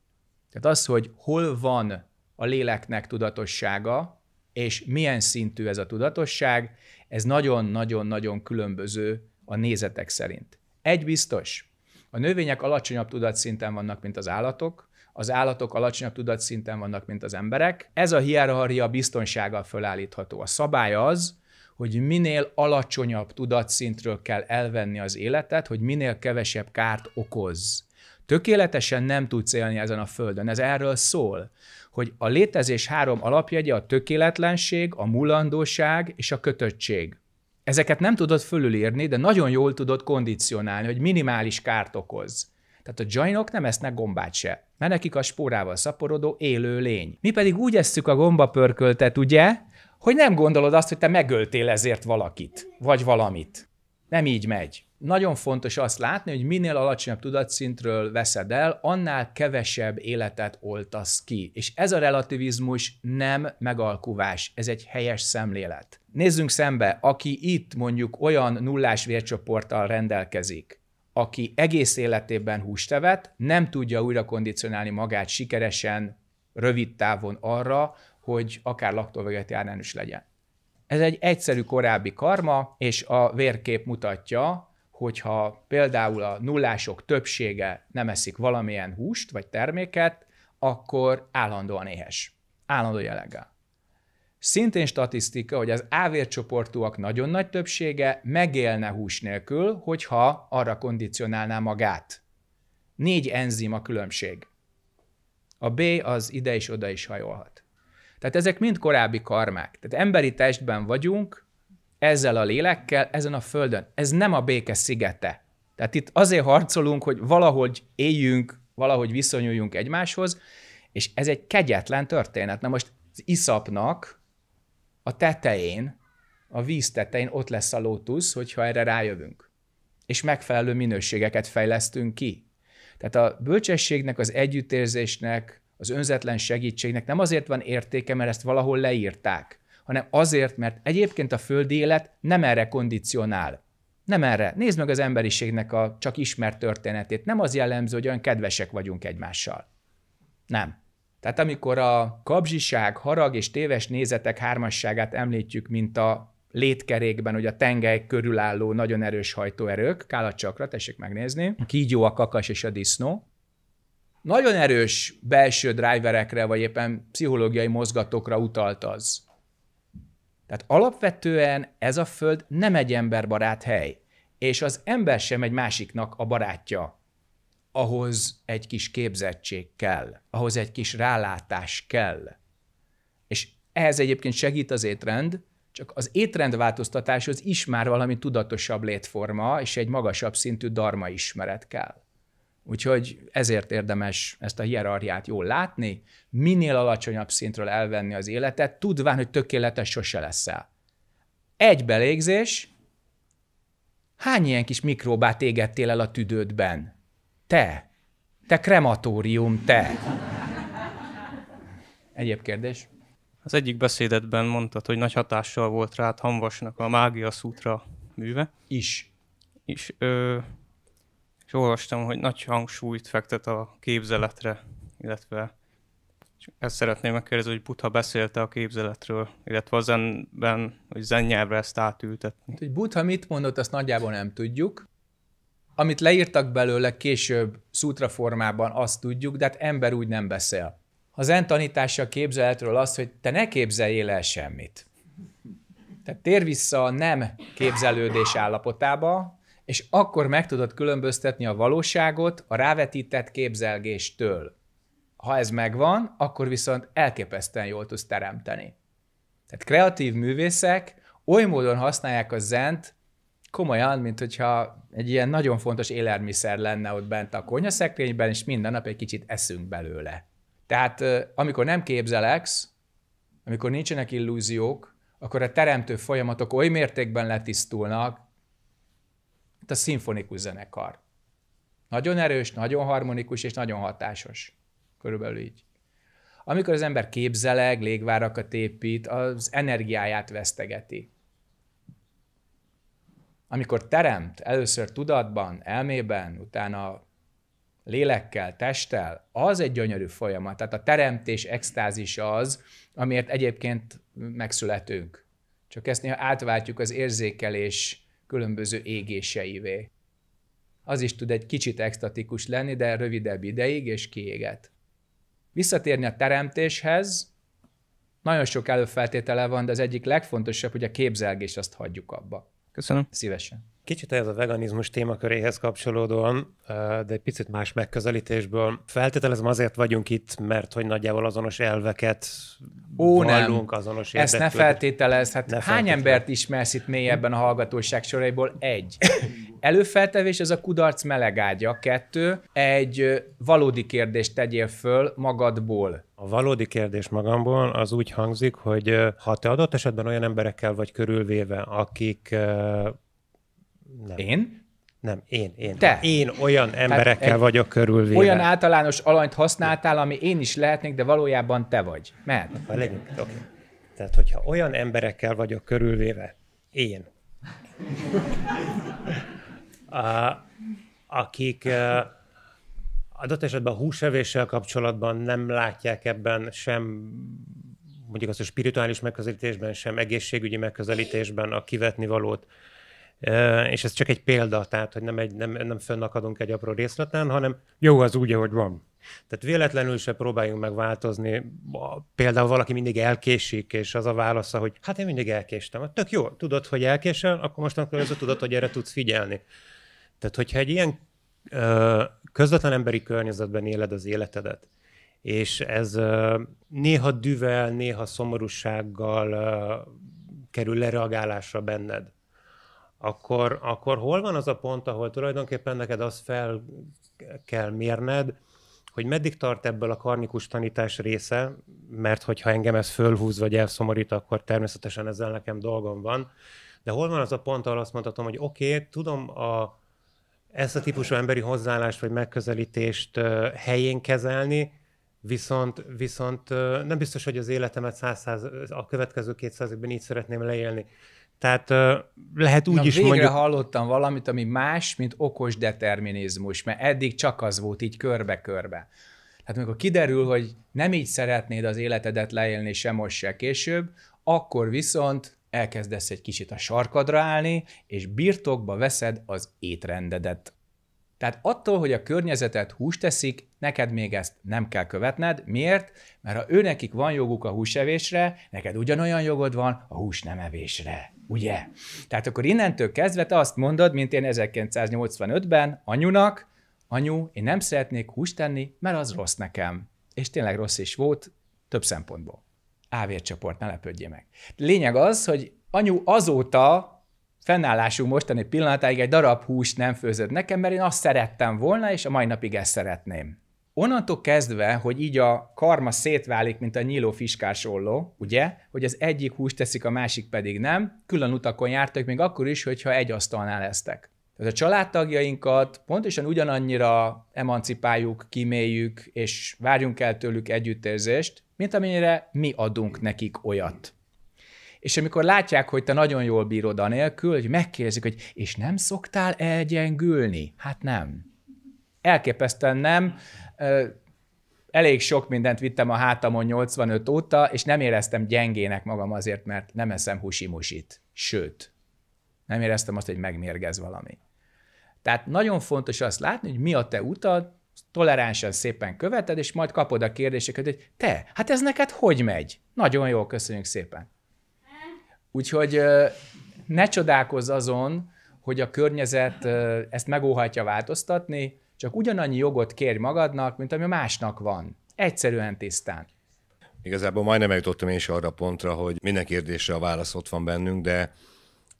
A: Tehát az, hogy hol van a léleknek tudatossága, és milyen szintű ez a tudatosság, ez nagyon-nagyon-nagyon különböző a nézetek szerint. Egy biztos, a növények alacsonyabb tudatszinten vannak, mint az állatok, az állatok alacsonyabb tudatszinten vannak, mint az emberek. Ez a hierarchia biztonsággal fölállítható. A szabály az, hogy minél alacsonyabb tudatszintről kell elvenni az életet, hogy minél kevesebb kárt okoz. Tökéletesen nem tudsz élni ezen a földön. Ez erről szól, hogy a létezés három alapjegye a tökéletlenség, a mulandóság és a kötöttség. Ezeket nem tudod fölülírni, de nagyon jól tudod kondicionálni, hogy minimális kárt okoz. Tehát a joinok nem esznek gombát se, mert nekik a spórával szaporodó élő lény. Mi pedig úgy esszük a gombapörköltet, ugye, hogy nem gondolod azt, hogy te megöltél ezért valakit, vagy valamit. Nem így megy. Nagyon fontos azt látni, hogy minél alacsonyabb tudatszintről veszed el, annál kevesebb életet oltasz ki. És ez a relativizmus nem megalkuvás, ez egy helyes szemlélet. Nézzünk szembe, aki itt mondjuk olyan nullás vércsoporttal rendelkezik, aki egész életében húst evett, nem tudja újra kondicionálni magát sikeresen, rövid távon arra, hogy akár laktóvegetárián is legyen. Ez egy egyszerű korábbi karma, és a vérkép mutatja, hogyha például a nullások többsége nem eszik valamilyen húst vagy terméket, akkor állandóan éhes. Állandó jelleggel. Szintén statisztika, hogy az ávércsoportúak nagyon nagy többsége megélne hús nélkül, hogyha arra kondicionálná magát. Négy enzim a különbség. A B az ide is oda is hajolhat. Tehát ezek mind korábbi karmák. Tehát emberi testben vagyunk, ezzel a lélekkel, ezen a földön. Ez nem a béke szigete. Tehát itt azért harcolunk, hogy valahogy éljünk, valahogy viszonyuljunk egymáshoz, és ez egy kegyetlen történet. Na most az iszapnak a tetején, a víz tetején ott lesz a lótusz, hogyha erre rájövünk. És megfelelő minőségeket fejlesztünk ki. Tehát a bölcsességnek, az együttérzésnek, az önzetlen segítségnek nem azért van értéke, mert ezt valahol leírták, hanem azért, mert egyébként a földi élet nem erre kondicionál. Nem erre. Nézd meg az emberiségnek a csak ismert történetét. Nem az jellemző, hogy olyan kedvesek vagyunk egymással. Nem. Tehát amikor a kabzsiság, harag és téves nézetek hármasságát említjük, mint a létkerékben, hogy a tengely körülálló nagyon erős hajtóerők, Kálacsakra, tessék megnézni, a kígyó, a kakas és a disznó, nagyon erős belső driverekre, vagy éppen pszichológiai mozgatókra utalt az. Tehát alapvetően ez a föld nem egy emberbarát hely, és az ember sem egy másiknak a barátja. Ahhoz egy kis képzettség kell, ahhoz egy kis rálátás kell. És ehhez egyébként segít az étrend, csak az étrend változtatáshoz is már valami tudatosabb létforma és egy magasabb szintű darma ismeret kell. Úgyhogy ezért érdemes ezt a hierarchiát jól látni, minél alacsonyabb szintről elvenni az életet, tudván, hogy tökéletes sose leszel. Egy belégzés, hány ilyen kis mikróbát égettél el a tüdődben? Te! Te krematórium, te! Egyéb kérdés? Az egyik beszédedben
F: mondtad, hogy nagy hatással volt rád Hanvasnak a Mágia Szútra műve. Is. Is. Ö, és olvastam, hogy nagy hangsúlyt fektet a képzeletre, illetve és ezt szeretném megkérdezni, hogy Buddha beszélte a képzeletről, illetve a zenben, hogy zen nyelvre ezt átültetni.
A: Hát, hogy Buddha mit mondott, azt nagyjából nem tudjuk. Amit leírtak belőle később szútra formában, azt tudjuk, de hát ember úgy nem beszél. A zen tanítása a képzeletről az, hogy te ne képzeljél el semmit. Tehát tér vissza a nem képzelődés állapotába, és akkor meg tudod különböztetni a valóságot a rávetített képzelgéstől. Ha ez megvan, akkor viszont elképesztően jól tudsz teremteni. Tehát kreatív művészek oly módon használják a zent, komolyan, mint hogyha egy ilyen nagyon fontos élelmiszer lenne ott bent a konyaszekrényben, és minden nap egy kicsit eszünk belőle. Tehát amikor nem képzeleksz, amikor nincsenek illúziók, akkor a teremtő folyamatok oly mértékben letisztulnak, mint a szimfonikus zenekar. Nagyon erős, nagyon harmonikus és nagyon hatásos. Körülbelül így. Amikor az ember képzeleg, légvárakat épít, az energiáját vesztegeti. Amikor teremt, először tudatban, elmében, utána lélekkel, testtel, az egy gyönyörű folyamat. Tehát a teremtés extázis az, amiért egyébként megszületünk. Csak ezt néha átváltjuk az érzékelés különböző égéseivé. Az is tud egy kicsit extatikus lenni, de rövidebb ideig, és kiéget. Visszatérni a teremtéshez, nagyon sok előfeltétele van, de az egyik legfontosabb, hogy a képzelgés azt hagyjuk abba. Köszönöm. Szívesen. Kicsit ez a
F: veganizmus témaköréhez kapcsolódóan, de egy picit más megközelítésből. Feltételezem azért vagyunk itt, mert hogy nagyjából azonos elveket Ó, vallunk, nem. azonos Ezt ne
A: feltételez. Hát ne hány feltételez. embert ismersz itt mélyebben a hallgatóság soraiból? Egy. Előfeltevés az a kudarc melegágya. Kettő. Egy valódi kérdést tegyél föl magadból. A valódi
F: kérdés magamból az úgy hangzik, hogy ha te adott esetben olyan emberekkel vagy körülvéve, akik nem. Én? Nem, én, én. Te. Én olyan emberekkel vagyok körülvéve. Olyan
A: általános alanyt használtál, ami én is lehetnék, de valójában te vagy. Mert. Ha legyünk, oké. Okay. Tehát, hogyha
F: olyan emberekkel vagyok körülvéve, én, a, akik a, adott esetben a húsevéssel kapcsolatban nem látják ebben sem mondjuk azt a spirituális megközelítésben, sem egészségügyi megközelítésben a kivetni valót, és ez csak egy példa, tehát hogy nem, egy, nem, nem fönnakadunk egy apró részleten, hanem jó az úgy, ahogy van. Tehát véletlenül se próbáljunk megváltozni. Például valaki mindig elkésik, és az a válasza, hogy hát én mindig elkéstem. Hát tök jó, tudod, hogy elkésel, akkor mostantól ez a tudod, hogy erre tudsz figyelni. Tehát, hogyha egy ilyen ö, közvetlen emberi környezetben éled az életedet, és ez ö, néha düvel, néha szomorúsággal ö, kerül lereagálásra benned, akkor, akkor hol van az a pont, ahol tulajdonképpen neked azt fel kell mérned, hogy meddig tart ebből a karnikus tanítás része, mert hogyha engem ez fölhúz vagy elszomorít, akkor természetesen ezzel nekem dolgom van. De hol van az a pont, ahol azt mondhatom, hogy oké, okay, tudom a, ezt a típusú emberi hozzáállást vagy megközelítést helyén kezelni, viszont, viszont nem biztos, hogy az életemet 100, 100, a következő 200
A: évben így szeretném leélni. Tehát lehet úgy Na, is végre mondjuk... hallottam valamit, ami más, mint okos determinizmus, mert eddig csak az volt így körbe-körbe. Tehát amikor kiderül, hogy nem így szeretnéd az életedet leélni sem most, se később, akkor viszont elkezdesz egy kicsit a sarkadra állni, és birtokba veszed az étrendedet. Tehát attól, hogy a környezetet húst teszik, neked még ezt nem kell követned. Miért? Mert ha őnekik van joguk a húsevésre, neked ugyanolyan jogod van a hús nem evésre. Ugye? Tehát akkor innentől kezdve te azt mondod, mint én 1985-ben anyunak, anyu, én nem szeretnék húst tenni, mert az rossz nekem. És tényleg rossz is volt, több szempontból. Ávércsoport, ne lepődjél meg. Lényeg az, hogy anyu azóta fennállású mostani pillanatáig egy darab húst nem főzött nekem, mert én azt szerettem volna, és a mai napig ezt szeretném. Onnantól kezdve, hogy így a karma szétválik, mint a nyíló fiskás olló, ugye, hogy az egyik húst teszik, a másik pedig nem, külön utakon jártak még akkor is, hogyha egy asztalnál eztek. Tehát a családtagjainkat pontosan ugyanannyira emancipáljuk, kiméljük és várjunk el tőlük együttérzést, mint amennyire mi adunk nekik olyat. És amikor látják, hogy te nagyon jól bírod a nélkül, hogy megkérdezik, hogy és nem szoktál elgyengülni? Hát nem. Elképesztően nem elég sok mindent vittem a hátamon 85 óta, és nem éreztem gyengének magam azért, mert nem eszem husimusit. Sőt, nem éreztem azt, hogy megmérgez valami. Tehát nagyon fontos azt látni, hogy mi a te utad, toleránsan szépen követed, és majd kapod a kérdéseket, hogy te, hát ez neked hogy megy? Nagyon jól, köszönjük szépen. Úgyhogy ne csodálkozz azon, hogy a környezet ezt megóhatja változtatni, csak ugyanannyi jogot kérj magadnak, mint ami másnak van. Egyszerűen tisztán.
G: Igazából majdnem eljutottam én is arra a pontra, hogy minden kérdésre a válasz ott van bennünk, de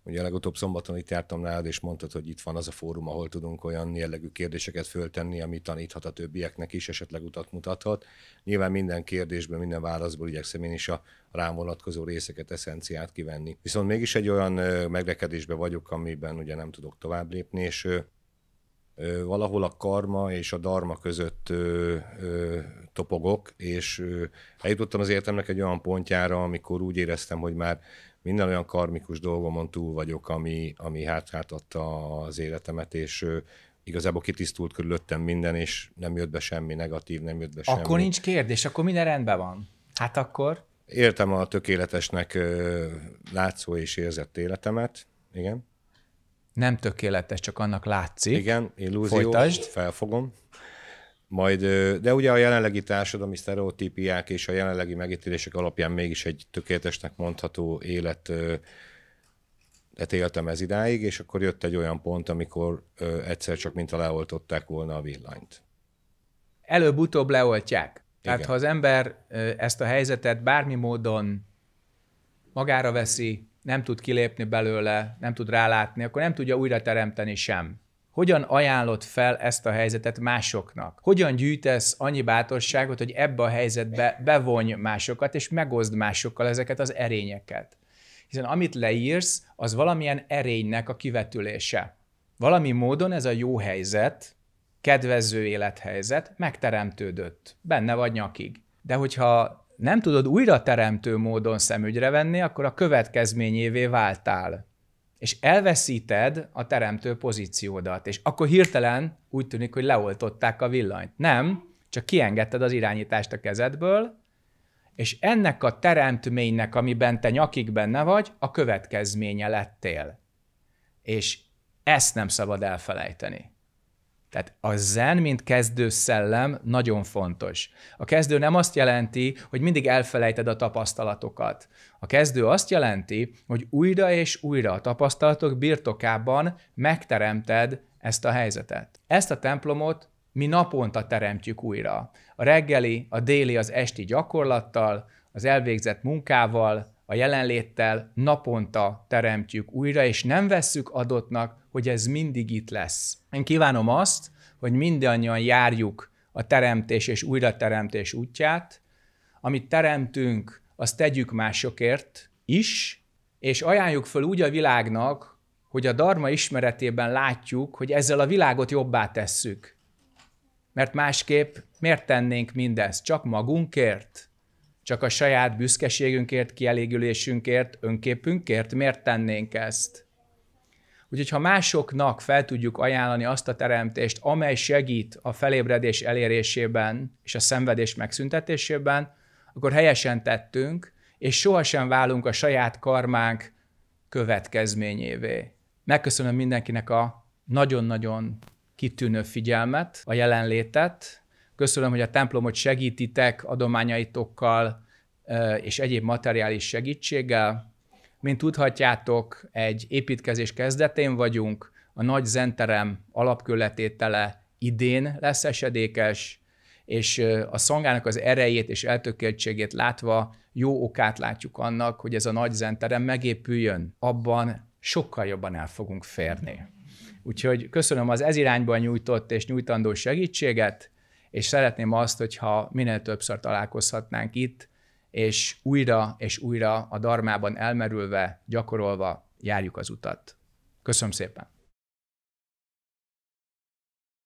G: ugye a legutóbb szombaton itt jártam nálad, és mondtad, hogy itt van az a fórum, ahol tudunk olyan jellegű kérdéseket föltenni, ami taníthat a többieknek is, esetleg utat mutathat. Nyilván minden kérdésből minden válaszból igyekszem én is a rám vonatkozó részeket, eszenciát kivenni. Viszont mégis egy olyan megrekedésbe vagyok, amiben ugye nem tudok tovább lépni, és valahol a karma és a darma között ö, ö, topogok, és ö, eljutottam az életemnek egy olyan pontjára, amikor úgy éreztem, hogy már minden olyan karmikus dolgomon túl vagyok, ami, ami hátrát adta az életemet, és ö, igazából kitisztult körülöttem minden, és nem jött be semmi negatív, nem jött be akkor semmi. Akkor
A: nincs kérdés, akkor minden rendben van.
G: Hát akkor? Értem a tökéletesnek ö, látszó és érzett életemet, igen
A: nem tökéletes, csak annak látszik. Igen, illúzió, Folytasd.
G: felfogom. Majd, de ugye a jelenlegi társadalmi sztereotípiák és a jelenlegi megítélések alapján mégis egy tökéletesnek mondható élet de hát éltem ez idáig, és akkor jött egy olyan pont, amikor ö, egyszer csak mint leoltották volna a villanyt.
A: Előbb-utóbb leoltják. Igen. Tehát ha az ember ezt a helyzetet bármi módon magára veszi, nem tud kilépni belőle, nem tud rálátni, akkor nem tudja újra teremteni sem. Hogyan ajánlod fel ezt a helyzetet másoknak? Hogyan gyűjtesz annyi bátorságot, hogy ebbe a helyzetbe bevonj másokat, és megozd másokkal ezeket az erényeket? Hiszen amit leírsz, az valamilyen erénynek a kivetülése. Valami módon ez a jó helyzet, kedvező élethelyzet megteremtődött. Benne vagy nyakig. De hogyha nem tudod újra teremtő módon szemügyre venni, akkor a következményévé váltál. És elveszíted a teremtő pozíciódat, és akkor hirtelen úgy tűnik, hogy leoltották a villanyt. Nem, csak kiengedted az irányítást a kezedből, és ennek a teremtménynek, amiben te nyakig benne vagy, a következménye lettél. És ezt nem szabad elfelejteni. Tehát a zen, mint kezdő szellem nagyon fontos. A kezdő nem azt jelenti, hogy mindig elfelejted a tapasztalatokat. A kezdő azt jelenti, hogy újra és újra a tapasztalatok birtokában megteremted ezt a helyzetet. Ezt a templomot mi naponta teremtjük újra. A reggeli, a déli, az esti gyakorlattal, az elvégzett munkával, a jelenléttel naponta teremtjük újra, és nem vesszük adottnak, hogy ez mindig itt lesz. Én kívánom azt, hogy mindannyian járjuk a teremtés és újrateremtés útját, amit teremtünk, azt tegyük másokért is, és ajánljuk föl úgy a világnak, hogy a darma ismeretében látjuk, hogy ezzel a világot jobbá tesszük. Mert másképp miért tennénk mindezt? Csak magunkért? csak a saját büszkeségünkért, kielégülésünkért, önképünkért? Miért tennénk ezt? Úgyhogy ha másoknak fel tudjuk ajánlani azt a teremtést, amely segít a felébredés elérésében és a szenvedés megszüntetésében, akkor helyesen tettünk, és sohasem válunk a saját karmánk következményévé. Megköszönöm mindenkinek a nagyon-nagyon kitűnő figyelmet, a jelenlétet, Köszönöm, hogy a templomot segítitek adományaitokkal és egyéb materiális segítséggel. Mint tudhatjátok, egy építkezés kezdetén vagyunk, a nagy zenterem alapkőletétele idén lesz esedékes, és a szangának az erejét és eltökéltségét látva jó okát látjuk annak, hogy ez a nagy zenterem megépüljön. Abban sokkal jobban el fogunk férni. Úgyhogy köszönöm az ez irányban nyújtott és nyújtandó segítséget, és szeretném azt, hogyha minél többször találkozhatnánk itt, és újra és újra a darmában elmerülve, gyakorolva járjuk az utat. Köszönöm szépen!